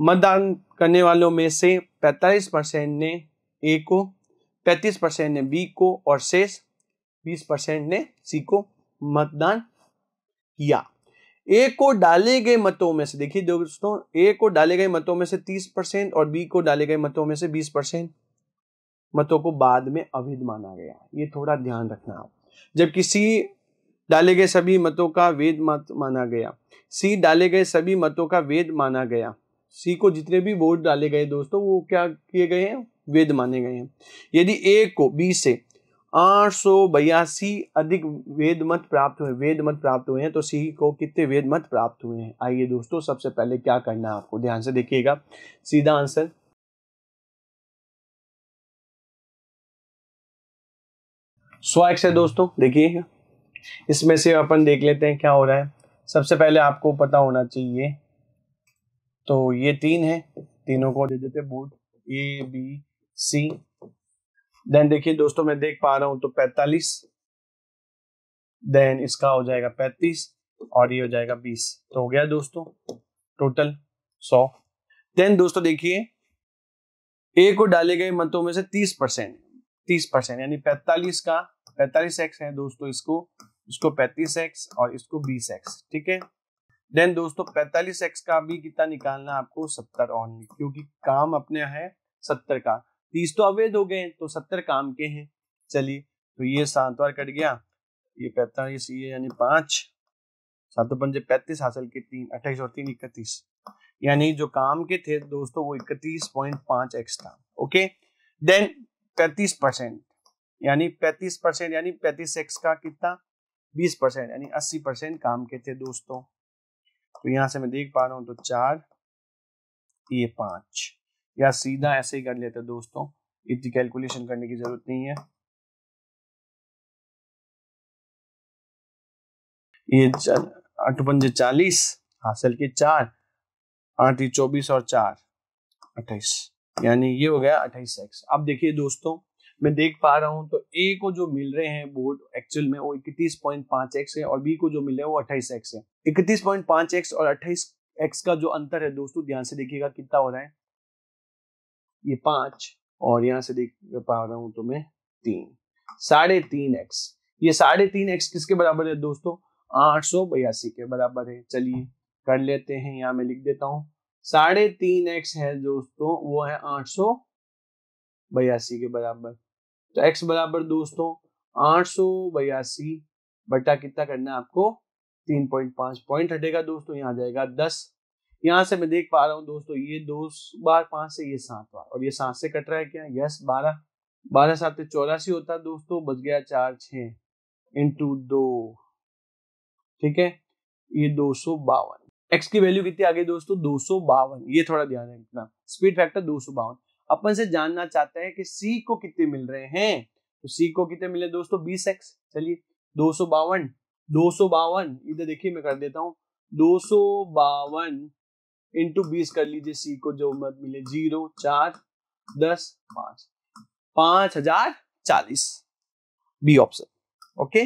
मतदान करने वालों में से 45 परसेंट ने ए को 35 परसेंट ने बी को और शेष 20 परसेंट ने सी को मतदान किया ए को डाले गए मतों में से देखिए दोस्तों ए को डाले गए मतों में से 30 परसेंट और बी को डाले गए मतों में से 20 परसेंट मतों को बाद में अविध माना गया ये थोड़ा ध्यान रखना आप जब किसी डाले गए सभी मतों का वेद मत माना गया सी डाले गए सभी मतों का वेद माना गया सी को जितने भी वोट डाले गए दोस्तों वो क्या किए गए हैं वेद माने गए हैं यदि ए को बी से आठ सौ बयासी अधिक वेद मत प्राप्त हुए वेद मत प्राप्त हुए हैं तो सी को कितने वेद मत प्राप्त हुए हैं आइए दोस्तों सबसे पहले क्या करना है आपको ध्यान से देखिएगा सीधा आंसर सौ एक्स है दोस्तों देखिए इसमें से अपन देख लेते हैं क्या हो रहा है सबसे पहले आपको पता होना चाहिए तो ये तीन है तीनों को दे देते both A B C then देखिए दोस्तों मैं देख पा रहा हूं तो 45 देन इसका हो जाएगा 35 और ये हो जाएगा 20 तो हो गया दोस्तों टोटल 100 देन दोस्तों देखिए ए को डाले गए मतों में से 30 परसेंट तीस परसेंट यानी पैंतालीस का पैंतालीस एक्स है दोस्तों इसको इसको पैंतीस एक्स और इसको बीस एक्स ठीक है देन दोस्तों पैंतालीस एक्स का भी कितना निकालना आपको सत्तर ऑनली क्योंकि काम अपने है सत्तर का तीस तो अवैध हो गए तो सत्तर काम के हैं चलिए तो ये सात बार कट गया ये पैतालीस ये यानी पांच सात पंजे पैंतीस हासिल के तीन अट्ठाईस और तीन इकतीस यानी जो काम के थे दोस्तों वो इकतीस पॉइंट पांच एक्स था ओके देन पैंतीस परसेंट यानी पैंतीस परसेंट यानी पैंतीस एक्स का कितना बीस परसेंट यानी अस्सी परसेंट काम के थे दोस्तों तो यहां से मैं देख पा रहा हूं तो चार ये पांच या सीधा ऐसे ही कर लेते दोस्तों इतनी कैलकुलेशन करने की जरूरत नहीं है ये आठ पंजे चालीस हासिल के चार आठ चौबीस और चार अट्ठाईस यानी ये हो गया अट्ठाईस एक्स अब देखिए दोस्तों मैं देख पा रहा हूँ तो ए को जो मिल रहे हैं बोर्ड एक्चुअल में वो इकतीस पॉइंट पांच एक्स है और बी को जो मिल रहा है वो अट्ठाईस एक्स है इकतीस पॉइंट पांच एक्स और अट्ठाईस एक्स का जो अंतर है दोस्तों ध्यान से देखिएगा कितना हो रहा है ये पांच और यहाँ से देख पा रहा हूँ तो मैं तीन साढ़े तीन एक्स ये साढ़े तीन एक्स किसके बराबर है दोस्तों आठ सौ बयासी के बराबर है चलिए कर लेते हैं यहाँ मैं लिख देता हूँ साढ़े तीन एक्स है दोस्तों वो है आठ सौ बयासी के बराबर तो एक्स बराबर दोस्तों आठ सौ बयासी बटा कितना करना है आपको तीन पॉइंट पांच पॉइंट हटेगा दोस्तों यहाँ जाएगा दस यहां से मैं देख पा रहा हूँ दोस्तों ये दो बार पांच से ये सात बार और ये सात से कट रहा है क्या यस बारह बारह सात चौरासी होता दोस्तों बच गया चार छ इंटू दो ठीक है ये दो सौ बावन एक्स की वैल्यू कितनी आ गई दोस्तों दो सौ बावन ये थोड़ा ध्यान रखना स्पीड फैक्टर दो अपन से जानना चाहते हैं कि सी को कितने मिल रहे हैं तो सी को कितने मिले दोस्तों बीस एक्स चलिए दो सौ बावन दो सौ बावन इधर देखिए मैं कर देता हूँ दो सौ बावन इंटू बीस कर लीजिए सी को जो मत मिले जीरो चार दस पांच पांच हजार चालीस बी ऑप्शन ओके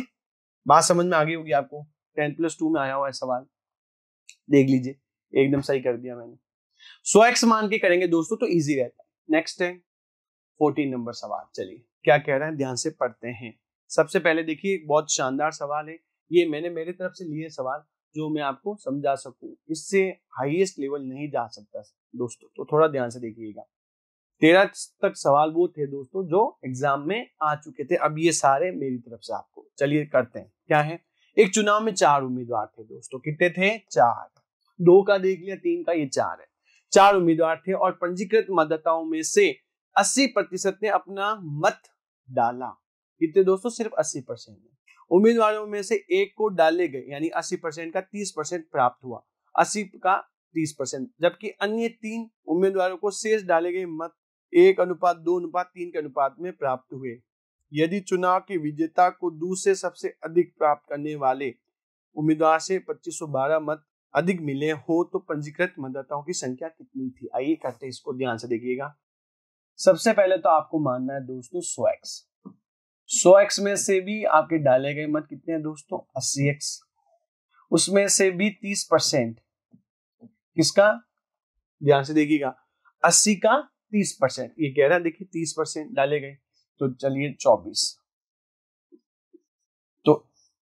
बात समझ में आ गई होगी आपको टेन प्लस टू में आया हुआ है सवाल देख लीजिए एकदम सही कर दिया मैंने सो एक्स मान के करेंगे दोस्तों तो इजी रहता है नेक्स्ट है फोर्टीन नंबर सवाल चलिए क्या कह रहे हैं ध्यान से पढ़ते हैं सबसे पहले देखिए बहुत शानदार सवाल है ये मैंने मेरे तरफ से लिए सवाल जो मैं आपको समझा सकूं इससे हाईएस्ट लेवल नहीं जा सकता दोस्तों तो थोड़ा ध्यान से देखिएगा तेरह तक सवाल वो थे दोस्तों जो एग्जाम में आ चुके थे अब ये सारे मेरी तरफ से आपको चलिए करते हैं क्या है एक चुनाव में चार उम्मीदवार थे दोस्तों कितने थे चार दो का देख लिया तीन का ये चार है चार उम्मीदवार थे और पंजीकृत मतदाताओं में से 80 प्रतिशत ने अपना मत डाला कितने दोस्तों सिर्फ 80 परसेंट उम्मीदवारों में से एक को डाले गए यानी 80 परसेंट का 30 परसेंट प्राप्त हुआ 80 का 30 परसेंट जबकि अन्य तीन उम्मीदवारों को शेष डाले गए मत एक अनुपात दो अनुपात तीन के अनुपात में प्राप्त हुए यदि चुनाव की विजेता को दूसरे सबसे अधिक प्राप्त करने वाले उम्मीदवार से 2512 मत अधिक मिले हो तो पंजीकृत मतदाताओं की संख्या कितनी थी आइए करते इसको ध्यान से देखिएगा सबसे पहले तो आपको मानना है दोस्तों सो एक्स सो एक्स में से भी आपके डाले गए मत कितने हैं दोस्तों अस्सी एक्स उसमें से भी तीस परसेंट किसका ध्यान से देखिएगा अस्सी का तीस परसेंट ये कह रहा है देखिए तीस परसेंट डाले गए तो चलिए चौबीस तो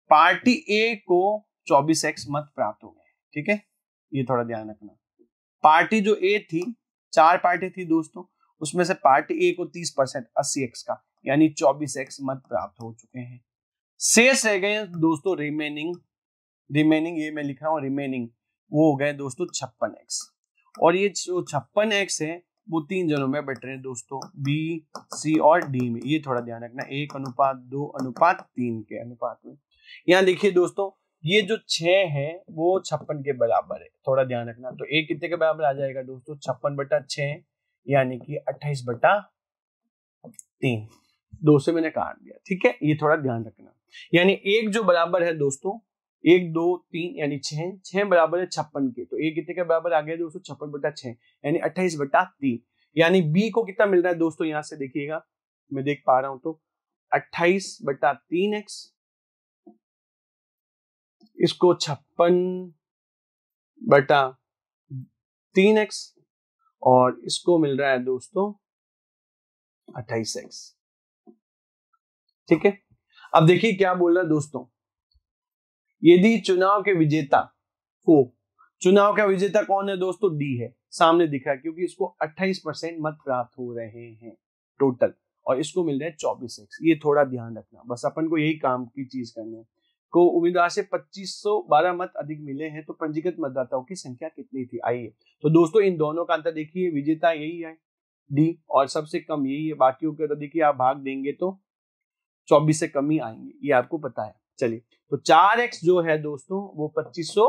पार्टी ए को चौबीस एक्स मत प्राप्त हो गए ठीक है ये थोड़ा ध्यान रखना पार्टी जो ए थी चार पार्टी थी दोस्तों उसमें से पार्टी ए को 30 परसेंट अस्सी एक्स का यानी 24 एक्स मत प्राप्त हो चुके हैं शेष रह गए दोस्तों रिमेनिंग रिमेनिंग ये मैं लिख रहा हूँ रिमेनिंग वो हो गए दोस्तों छप्पन एक्स और ये जो छप्पन एक्स है वो तीन जनों में बैठ रहे हैं दोस्तों बी सी और डी में ये थोड़ा ध्यान रखना एक अनुपात दो अनुपात तीन के अनुपात में यहाँ देखिए दोस्तों ये जो छ है वो छप्पन के बराबर है थोड़ा ध्यान रखना तो एक कितने के बराबर आ जाएगा दोस्तों छप्पन बटा छह यानी कि अट्ठाईस बटा तीन दो से मैंने काट दिया ठीक है ये थोड़ा ध्यान रखना यानी एक जो बराबर है दोस्तों एक दो तीन यानी छह छह बराबर है छप्पन के तो एक कितने के बराबर आ गया दोस्तों छप्पन बटा छह यानी अट्ठाईस बटा तीन यानी बी को कितना मिल रहा है दोस्तों यहां से देखिएगा मैं देख पा रहा हूं तो अट्ठाईस बटा तीन एक्स इसको छप्पन बटा तीन एक्स और इसको मिल रहा है दोस्तों अट्ठाईस एक्स ठीक है अब देखिए क्या बोल रहा है दोस्तों यदि चुनाव के विजेता को चुनाव का विजेता कौन है दोस्तों डी है सामने दिख रहा है क्योंकि इसको 28 परसेंट मत प्राप्त हो रहे हैं टोटल और इसको मिल रहा है चौबीस एक्स ये थोड़ा ध्यान रखना बस अपन को यही काम की चीज करनी है को उम्मीदवार से 2512 मत अधिक मिले हैं तो पंजीकृत मतदाताओं की संख्या कितनी थी आइए तो दोस्तों इन दोनों का अंतर देखिए विजेता यही है डी और सबसे कम यही है बाकी के तो देखिए आप भाग देंगे तो चौबीस से कम ही आएंगे ये आपको पता है चलिए तो चार एक्स जो है दोस्तों वो पच्चीस सौ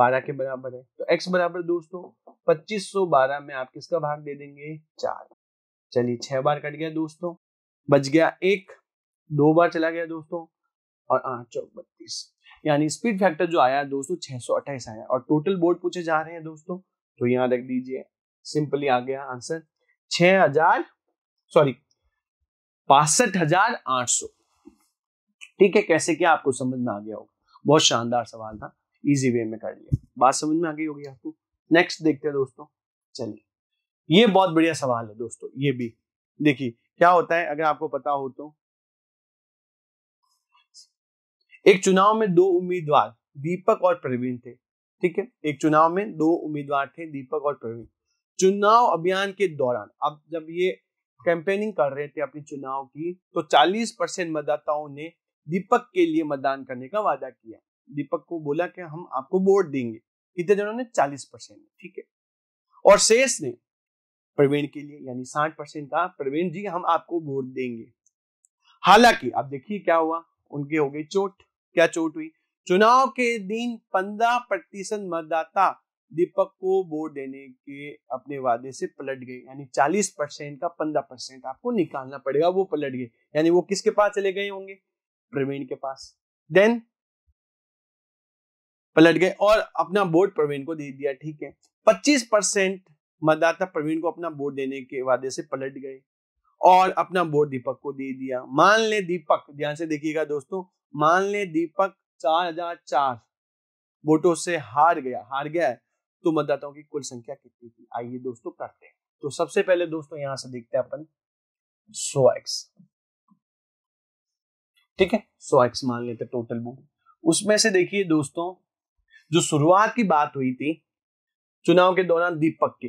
बारह के बराबर है तो एक्स बराबर दोस्तों पच्चीस बारह में आप किसका भाग दे देंगे चार चलिए छह बार कट गया दोस्तों बच गया एक दो बार चला गया दोस्तों और आठ चौक बत्तीस यानी स्पीड फैक्टर जो आया है दोस्तों छह आया और टोटल बोर्ड पूछे जा रहे हैं दोस्तों तो यहाँ रख दीजिए सिंपली आ गया आंसर छ हजार सॉरी बासठ हजार आठ सौ ठीक है कैसे क्या आपको समझ में आ गया होगा बहुत शानदार सवाल था इजी वे में कर लिया बात समझ में आ गई होगी आपको नेक्स्ट देखते हैं दोस्तों चलिए ये बहुत बढ़िया सवाल है दोस्तों ये भी देखिए क्या होता है अगर आपको पता हो तो एक चुनाव में दो उम्मीदवार दीपक और प्रवीण थे ठीक है एक चुनाव में दो उम्मीदवार थे दीपक और प्रवीण चुनाव अभियान के दौरान अब जब ये कैंपेनिंग कर रहे थे अपने चुनाव की तो 40 परसेंट मतदाताओं ने दीपक के लिए मतदान करने का वादा किया दीपक को बोला कि हम आपको वोट देंगे कितने जनों ने 40 परसेंट ठीक है और शेष ने प्रवीण के लिए यानी 60 परसेंट कहा प्रवीण जी हम आपको वोट देंगे हालांकि आप देखिए क्या हुआ उनके हो गए चोट क्या चोट हुई चुनाव के दिन पंद्रह प्रतिशत मतदाता दीपक को वोट देने के अपने वादे से पलट गए यानी चालीस परसेंट का पंद्रह परसेंट आपको निकालना पड़ेगा वो पलट गए यानी वो किसके पास चले गए होंगे प्रवीण के पास देन पलट गए और अपना वोट प्रवीण को दे दिया ठीक है पच्चीस परसेंट मतदाता प्रवीण को अपना वोट देने के वादे से पलट गए और अपना वोट दीपक को दे दिया मान ले दीपक ध्यान से देखिएगा दोस्तों मान ले दीपक चार हजार चार वोटों से हार गया हार गया है तो मतदाताओं की कुल संख्या कितनी थी आइए दोस्तों करते हैं तो सबसे पहले दोस्तों यहां से देखते हैं अपन सो एक्स ठीक है सो एक्स मान लेते टोटल वोट उसमें से देखिए दोस्तों जो शुरुआत की बात हुई थी चुनाव के दौरान दीपक के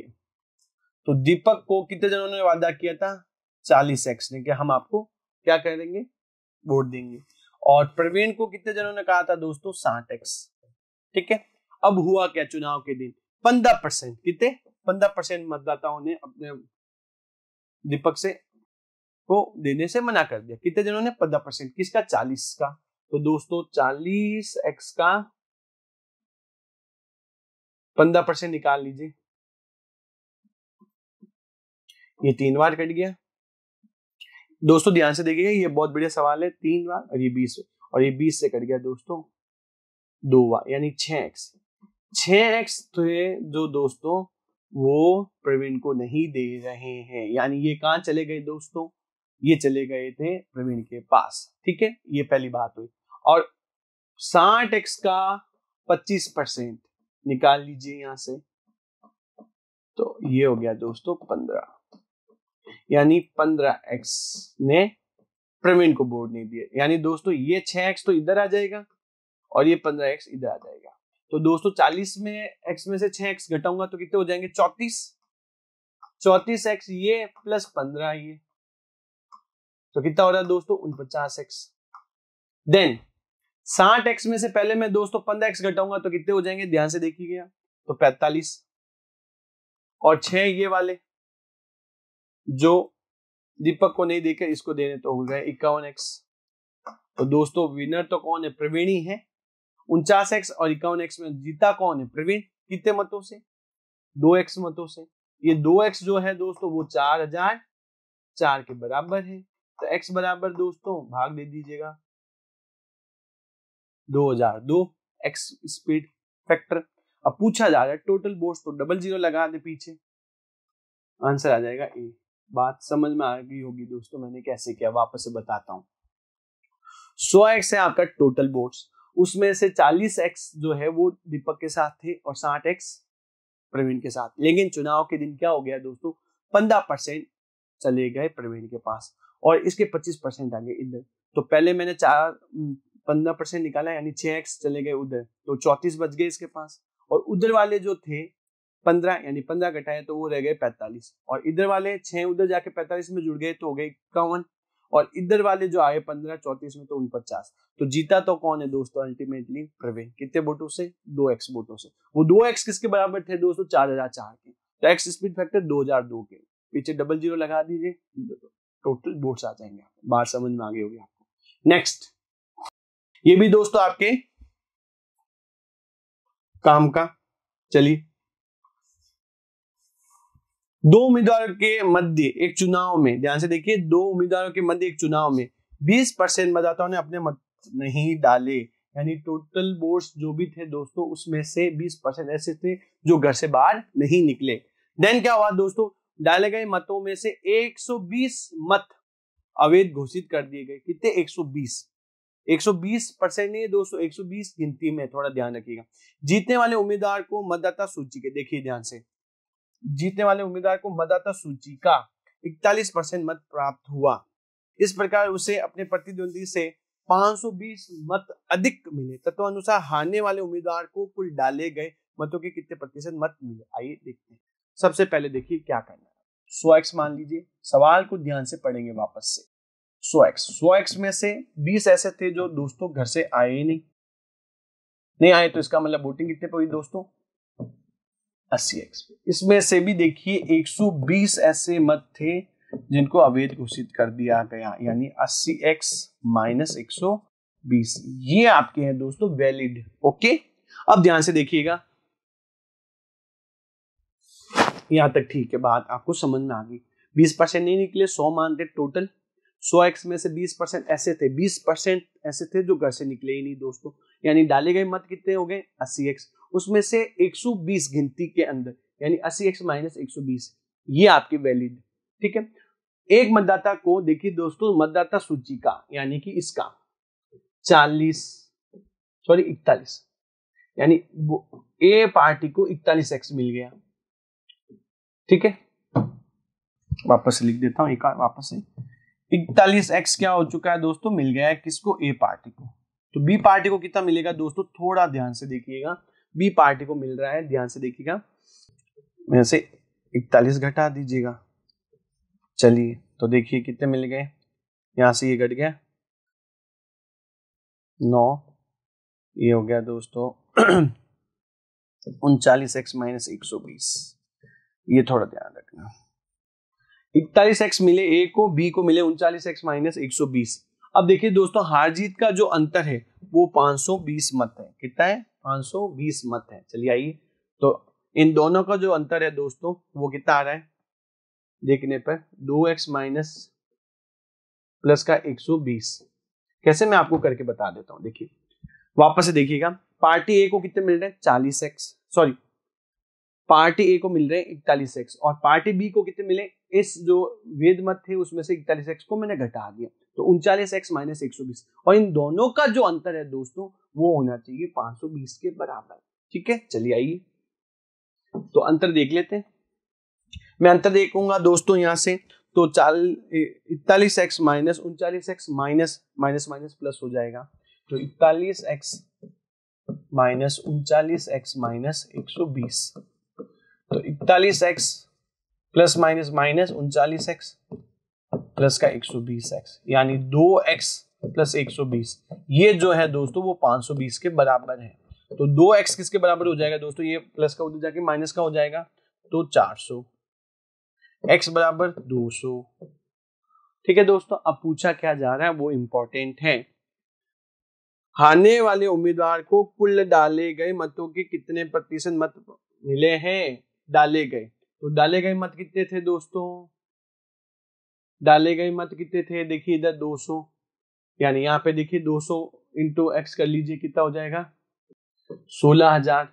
तो दीपक को कितने जनों ने वादा किया था चालीस एक्स ने कि हम आपको क्या देंगे वोट देंगे और प्रवीण को कितने जनों ने कहा था दोस्तों साठ एक्स ठीक है अब हुआ क्या चुनाव के दिन पंद्रह परसेंट कितने पंद्रह परसेंट मतदाताओं ने अपने दीपक से को देने से मना कर दिया कितने जनों ने पंद्रह परसेंट किसका चालीस का तो दोस्तों चालीस एक्स का पंद्रह परसेंट निकाल लीजिए ये तीन बार कट गया दोस्तों ध्यान से देखिएगा ये बहुत बढ़िया सवाल है तीन बार और ये बीस और ये बीस से कट गया दोस्तों दो बार यानी छ एक्स छ एक्स थे जो दोस्तों वो प्रवीण को नहीं दे रहे हैं यानी ये कहाँ चले गए दोस्तों ये चले गए थे प्रवीण के पास ठीक है ये पहली बात हुई और साठ एक्स का पच्चीस परसेंट निकाल लीजिए यहां से तो ये हो गया दोस्तों पंद्रह यानी पंद्रह एक्स ने प्रवीण को बोर्ड नहीं दिए यानी दोस्तों ये छह एक्स तो इधर आ जाएगा और ये पंद्रह एक्स इधर आ जाएगा तो दोस्तों चालीस में एक्स में से छह एक्स घटाऊंगा तो कितने हो जाएंगे चौतीस चौतीस एक्स ये प्लस पंद्रह ये तो कितना हो रहा है दोस्तों उनपचास एक्स देन साठ एक्स में से पहले मैं दोस्तों पंद्रह एक्स घटाऊंगा तो कितने हो जाएंगे ध्यान से देखिएगा तो पैतालीस और छह ये वाले जो दीपक को नहीं देकर इसको देने तो हो गए इक्यावन एक्स तो दोस्तों विनर तो कौन है प्रवीणी है उनचास एक्स और इक्यावन एक्स में जीता कौन है प्रवीण कितने मतों से दो एक्स मतों से ये दो एक्स जो है दोस्तों वो चार हजार चार के बराबर है तो एक्स बराबर दोस्तों भाग दे दीजिएगा दो हजार दो एक्स स्पीड फैक्टर अब पूछा जा रहा है टोटल बोर्ड तो डबल जीरो लगा दे पीछे आंसर आ जाएगा ए बात समझ में आ गई होगी दोस्तों मैंने कैसे किया वापस से बताता हूँ सौ एक्स है आपका टोटल वोट्स उसमें से चालीस एक्स जो है वो दीपक के साथ थे और साठ एक्स प्रवीण के साथ लेकिन चुनाव के दिन क्या हो गया दोस्तों पंद्रह परसेंट चले गए प्रवीण के पास और इसके पच्चीस परसेंट आ गए इधर तो पहले मैंने चार पंद्रह परसेंट निकाला यानी छह एक्स चले गए उधर तो चौतीस बच गए इसके पास और उधर वाले जो थे पंद्रह यानी पंद्रह घटाए तो वो रह गए पैंतालीस और इधर वाले छह उधर जाके पैंतालीस में जुड़ गए तो हो गए इक्यावन और इधर वाले जो आए पंद्रह चौतीस में तो उन पचास तो जीता तो कौन है दोस्तों अल्टीमेटली प्रवीण कितने वोटों से दो एक्स वोटों से वो दो एक्स किसके बराबर थे दोस्तों चार हजार चार के तो एक्स स्पीड फैक्टर दो हजार दो के पीछे डबल जीरो लगा दीजिए टोटल वोट्स आ जाएंगे बात समझ में आगे गई होगी आपको नेक्स्ट ये भी दोस्तों आपके काम का चलिए दो उम्मीदवारों के मध्य एक चुनाव में ध्यान से देखिए दो उम्मीदवारों के मध्य एक चुनाव में 20 परसेंट मतदाताओं ने अपने मत नहीं डाले यानी टोटल वोट्स जो भी थे दोस्तों उसमें से 20 परसेंट ऐसे थे जो घर से बाहर नहीं निकले देन क्या हुआ दोस्तों डाले गए मतों में से 120 मत अवैध घोषित कर दिए गए कितने 120 120 परसेंट नहीं दोस्तों 120 गिनती में थोड़ा ध्यान रखिएगा जीतने वाले उम्मीदवार को मतदाता सूची के देखिए ध्यान से जीतने वाले उम्मीदवार को मतदाता सूची का इकतालीस परसेंट मत प्राप्त हुआ इस प्रकार उसे अपने प्रतिद्वंदी से 520 मत अधिक मिले तत्व अनुसार हारने वाले उम्मीदवार को कुल डाले गए मतों के कितने प्रतिशत मत मिले आइए देखते हैं सबसे पहले देखिए क्या करना है सो एक्स मान लीजिए सवाल को ध्यान से पढ़ेंगे वापस से सो एक्स सो एक्स में से बीस ऐसे थे जो दोस्तों घर से आए ही नहीं नहीं आए तो इसका मतलब वोटिंग कितने पर हुई दोस्तों अस्सी एक्स इसमें से भी देखिए 120 ऐसे मत थे जिनको अवैध घोषित कर दिया गया यानी अस्सी एक्स माइनस एक ये आपके हैं दोस्तों वैलिड ओके अब ध्यान से देखिएगा यहां तक ठीक है बात आपको समझ में आ गई बीस परसेंट नहीं निकले सौ मानते टोटल 100 एक्स में से बीस परसेंट ऐसे थे बीस परसेंट ऐसे थे जो घर से निकले ही नहीं दोस्तों यानी डाले गए मत कितने हो गए अस्सी एक्स उसमें से 120 गिनती के अंदर यानी अस्सी एक्स माइनस एक ये आपकी वैलिड ठीक है एक मतदाता को देखिए दोस्तों मतदाता सूची का यानी कि इसका 40 सॉरी इकतालीस यानी ए पार्टी को इकतालीस एक्स मिल गया ठीक है वापस लिख देता हूं एक बार वापस से इकतालीस एक्स क्या हो चुका है दोस्तों मिल गया है किसको ए पार्टी को तो बी पार्टी को कितना मिलेगा दोस्तों थोड़ा ध्यान से देखिएगा बी पार्टी को मिल रहा है ध्यान से देखिएगा से इकतालीस घटा दीजिएगा चलिए तो देखिए कितने मिल गए यहां से ये घट गया नौ ये हो गया दोस्तों <clears throat> उनचालीस एक्स माइनस एक सौ बीस ये थोड़ा ध्यान रखना इकतालीस एक्स मिले ए को बी को मिले उनचालीस एक्स माइनस एक सौ बीस अब देखिए दोस्तों हार जीत का जो अंतर है वो पांच सौ बीस मत है कितना है 520 मत है चलिए आइए तो इन दोनों का जो अंतर है दोस्तों वो कितना आ रहा है देखने पर 2x एक्स माइनस प्लस का 120 कैसे मैं आपको करके बता देता हूं देखिए वापस से देखिएगा पार्टी ए को कितने मिल रहे हैं चालीस एक्स सॉरी पार्टी ए को मिल रहे हैं इकतालीस एक्स और पार्टी बी को कितने मिले इस जो वेद मत थे उसमें से इकतालीस एक्स को मैंने घटा दिया तो उनचालीस एक्स माइनस एक सौ बीस और इन दोनों का जो अंतर है दोस्तों वो होना चाहिए पांच सौ बीस के बराबर ठीक है चलिए आइए तो अंतर देख लेते हैं मैं अंतर देखूंगा दोस्तों यहां से तो चाल इकतालीस एक्स माइनस उनचालीस x minus minus minus plus हो जाएगा तो इकतालीस एक्स माइनस उनचालीस एक्स माइनस एक सौ बीस तो इकतालीस एक्स प्लस माइनस माइनस उनचालीस एक्स प्लस का 120x एक्स यानी दो एक्स प्लस 120 ये जो है दोस्तों वो 520 के बराबर है तो दो एक्स किसके बराबर हो जाएगा दोस्तों ये प्लस का उधर जाके माइनस का हो जाएगा तो 400 एक्स बराबर 200 ठीक है दोस्तों अब पूछा क्या जा रहा है वो इंपॉर्टेंट है हारने वाले उम्मीदवार को कुल डाले गए मतों के कितने प्रतिशत मत मिले हैं डाले गए तो डाले गए मत कितने थे दोस्तों डाले गए मत कितने थे देखिए इधर 200 यानी यहाँ पे देखिए 200 सौ इंटू एक्स कर लीजिए कितना हो जाएगा 16000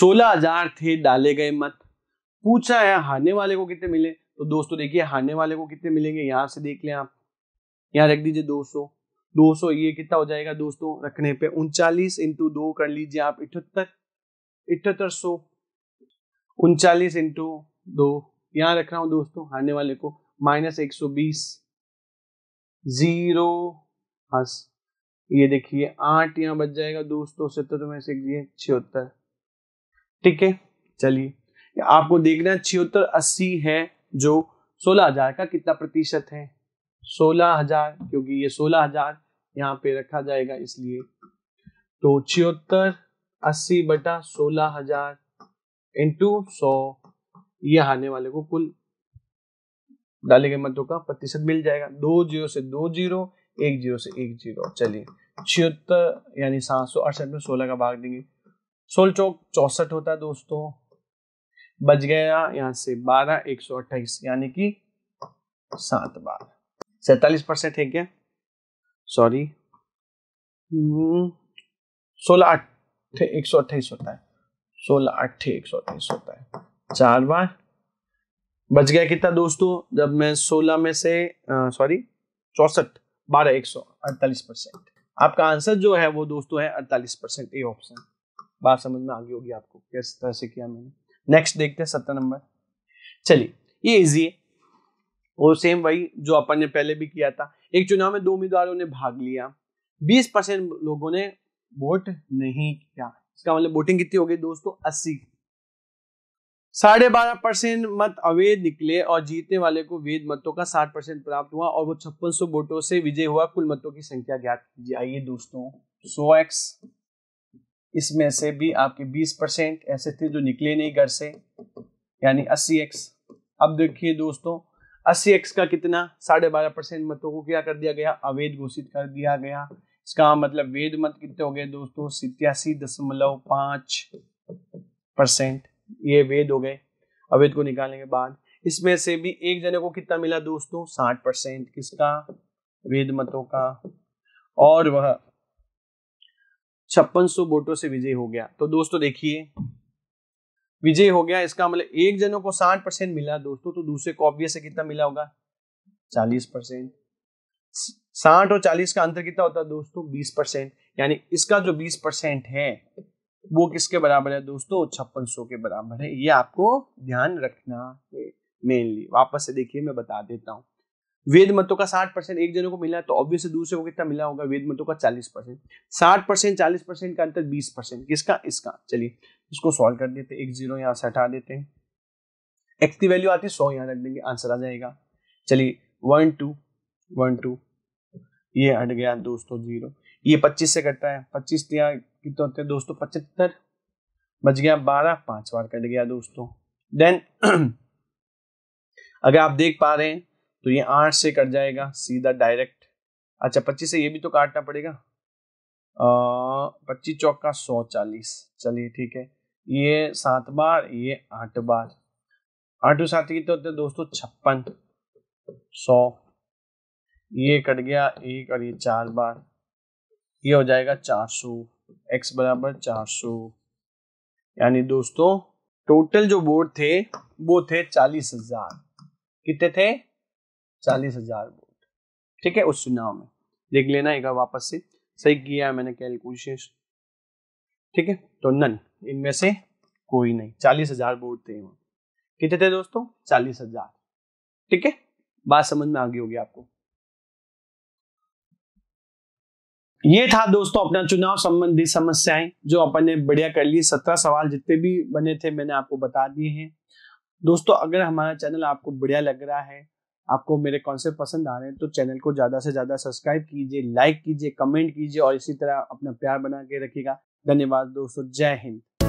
16000 थे डाले गए मत पूछा है हारने वाले को कितने मिले तो दोस्तों देखिए हारने वाले को कितने मिलेंगे यहां से देख लें आप यहाँ रख दीजिए 200 200 ये कितना हो जाएगा दोस्तों रखने पे उनचालीस इंटू दो कर लीजिए आप इठहत्तर इठहत्तर सौ उनचालीस इंटू दो यहाँ रख रहा हूँ दोस्तों हारने वाले को माइनस एक सौ बीस जीरो हस ये देखिए आठ यहां बच जाएगा दोस्तों सत्तर में से ये छिहत्तर ठीक है चलिए आपको देखना छिहत्तर अस्सी है जो सोलह हजार का कितना प्रतिशत है सोलह हजार क्योंकि ये सोलह हजार यहाँ पे रखा जाएगा इसलिए तो छिहत्तर अस्सी बटा सोलह हजार इंटू सौ यह आने वाले को कुल डाले गए मतों का प्रतिशत मिल जाएगा दो जीरो से दो जीरो एक जीरो से एक जीरो चलिए छिहत्तर यानी सात सौ अड़सठ में सोलह का भाग देंगे सोलह चौक चौसठ होता है दोस्तों बच गया यहाँ से बारह एक सौ अट्ठाईस यानी कि सात बार सैतालीस परसेंट है क्या सॉरी हम्म, सोलह आठ एक सौ अट्ठाईस होता है सोलह अट्ठे एक सौ अट्ठाईस होता है चार बार बच गया कितना दोस्तों जब मैं 16 में से सॉरी चौसठ बारह एक सौ अड़तालीस परसेंट आपका आंसर जो है वो दोस्तों है अड़तालीस परसेंट ए ऑप्शन बात समझ में आ गई होगी आपको किस तरह से किया मैंने नेक्स्ट देखते हैं सत्रह नंबर चलिए ये इजी है और सेम वही जो अपन ने पहले भी किया था एक चुनाव में दो उम्मीदवारों ने भाग लिया बीस परसेंट लोगों ने वोट नहीं किया इसका मतलब वोटिंग कितनी हो गई दोस्तों अस्सी साढ़े बारह परसेंट मत अवैध निकले और जीतने वाले को वेद मतों का साठ परसेंट प्राप्त हुआ और वो छप्पन सौ वोटों से विजय हुआ कुल मतों की संख्या ज्ञात कीजिए आइए दोस्तों सो एक्स इसमें से भी आपके बीस परसेंट ऐसे थे जो निकले नहीं घर से यानी अस्सी एक्स अब देखिए दोस्तों अस्सी एक्स का कितना साढ़े बारह परसेंट मतों को क्या कर दिया गया अवैध घोषित कर दिया गया इसका मतलब वेद मत कितने हो गए दोस्तों सितयासी दशमलव पांच परसेंट ये वेद हो गए अवैध को निकालने के बाद इसमें से भी एक जने को कितना मिला दोस्तों साठ परसेंट किसका वेद मतों का और वह छप्पन सौ वोटों से विजय हो गया तो दोस्तों देखिए विजय हो गया इसका मतलब एक जनों को साठ परसेंट मिला दोस्तों तो दूसरे को ऑब्वियस से कितना मिला होगा चालीस परसेंट साठ और चालीस का अंतर कितना होता है दोस्तों बीस परसेंट यानी इसका जो बीस परसेंट है वो किसके बराबर है दोस्तों छप्पन सौ के बराबर है ये आपको ध्यान रखना है मेनली वापस से देखिए मैं बता देता हूँ वेद मतों का साठ परसेंट एक जनों को मिला तो ऑब्वियसली दूसरे को कितना मिला होगा वेद मतों का चालीस परसेंट साठ परसेंट चालीस परसेंट का अंतर बीस परसेंट किसका इसका चलिए इसको सॉल्व कर देते एक जीरो यहाँ से हटा देते हैं एक्स की वैल्यू आती है सौ यहाँ रख देंगे आंसर आ जाएगा चलिए वन टू वन टू ये हट गया दोस्तों जीरो ये पच्चीस से कटता है पच्चीस तो यहाँ कितने होते हैं दोस्तों पचहत्तर बच गया बारह पांच बार कट गया दोस्तों देन <clears throat> अगर आप देख पा रहे हैं तो ये आठ से कट जाएगा सीधा डायरेक्ट अच्छा पच्चीस से ये भी तो काटना पड़ेगा पच्चीस चौका सौ चालीस चलिए ठीक है ये सात बार ये आठ बार आठ सात कितने होते हैं दोस्तों छप्पन सौ ये कट गया एक और ये चार बार ये हो जाएगा चार सौ x बराबर चार सौ यानी दोस्तों टोटल जो बोर्ड थे वो थे चालीस हजार कितने थे चालीस हजार बोर्ड ठीक है उस चुनाव में देख लेना एक वापस से सही किया मैंने कैलकुलेशन ठीक है तो नन इनमें से कोई नहीं चालीस हजार बोर्ड थे कितने थे दोस्तों चालीस हजार ठीक है बात समझ में आ गई होगी आपको ये था दोस्तों अपना चुनाव संबंधी समस्याएं जो अपन ने बढ़िया कर लिए सत्रह सवाल जितने भी बने थे मैंने आपको बता दिए हैं दोस्तों अगर हमारा चैनल आपको बढ़िया लग रहा है आपको मेरे कॉन्सेप्ट पसंद आ रहे हैं तो चैनल को ज़्यादा से ज़्यादा सब्सक्राइब कीजिए लाइक कीजिए कमेंट कीजिए और इसी तरह अपना प्यार बना के रखिएगा धन्यवाद दोस्तों जय हिंद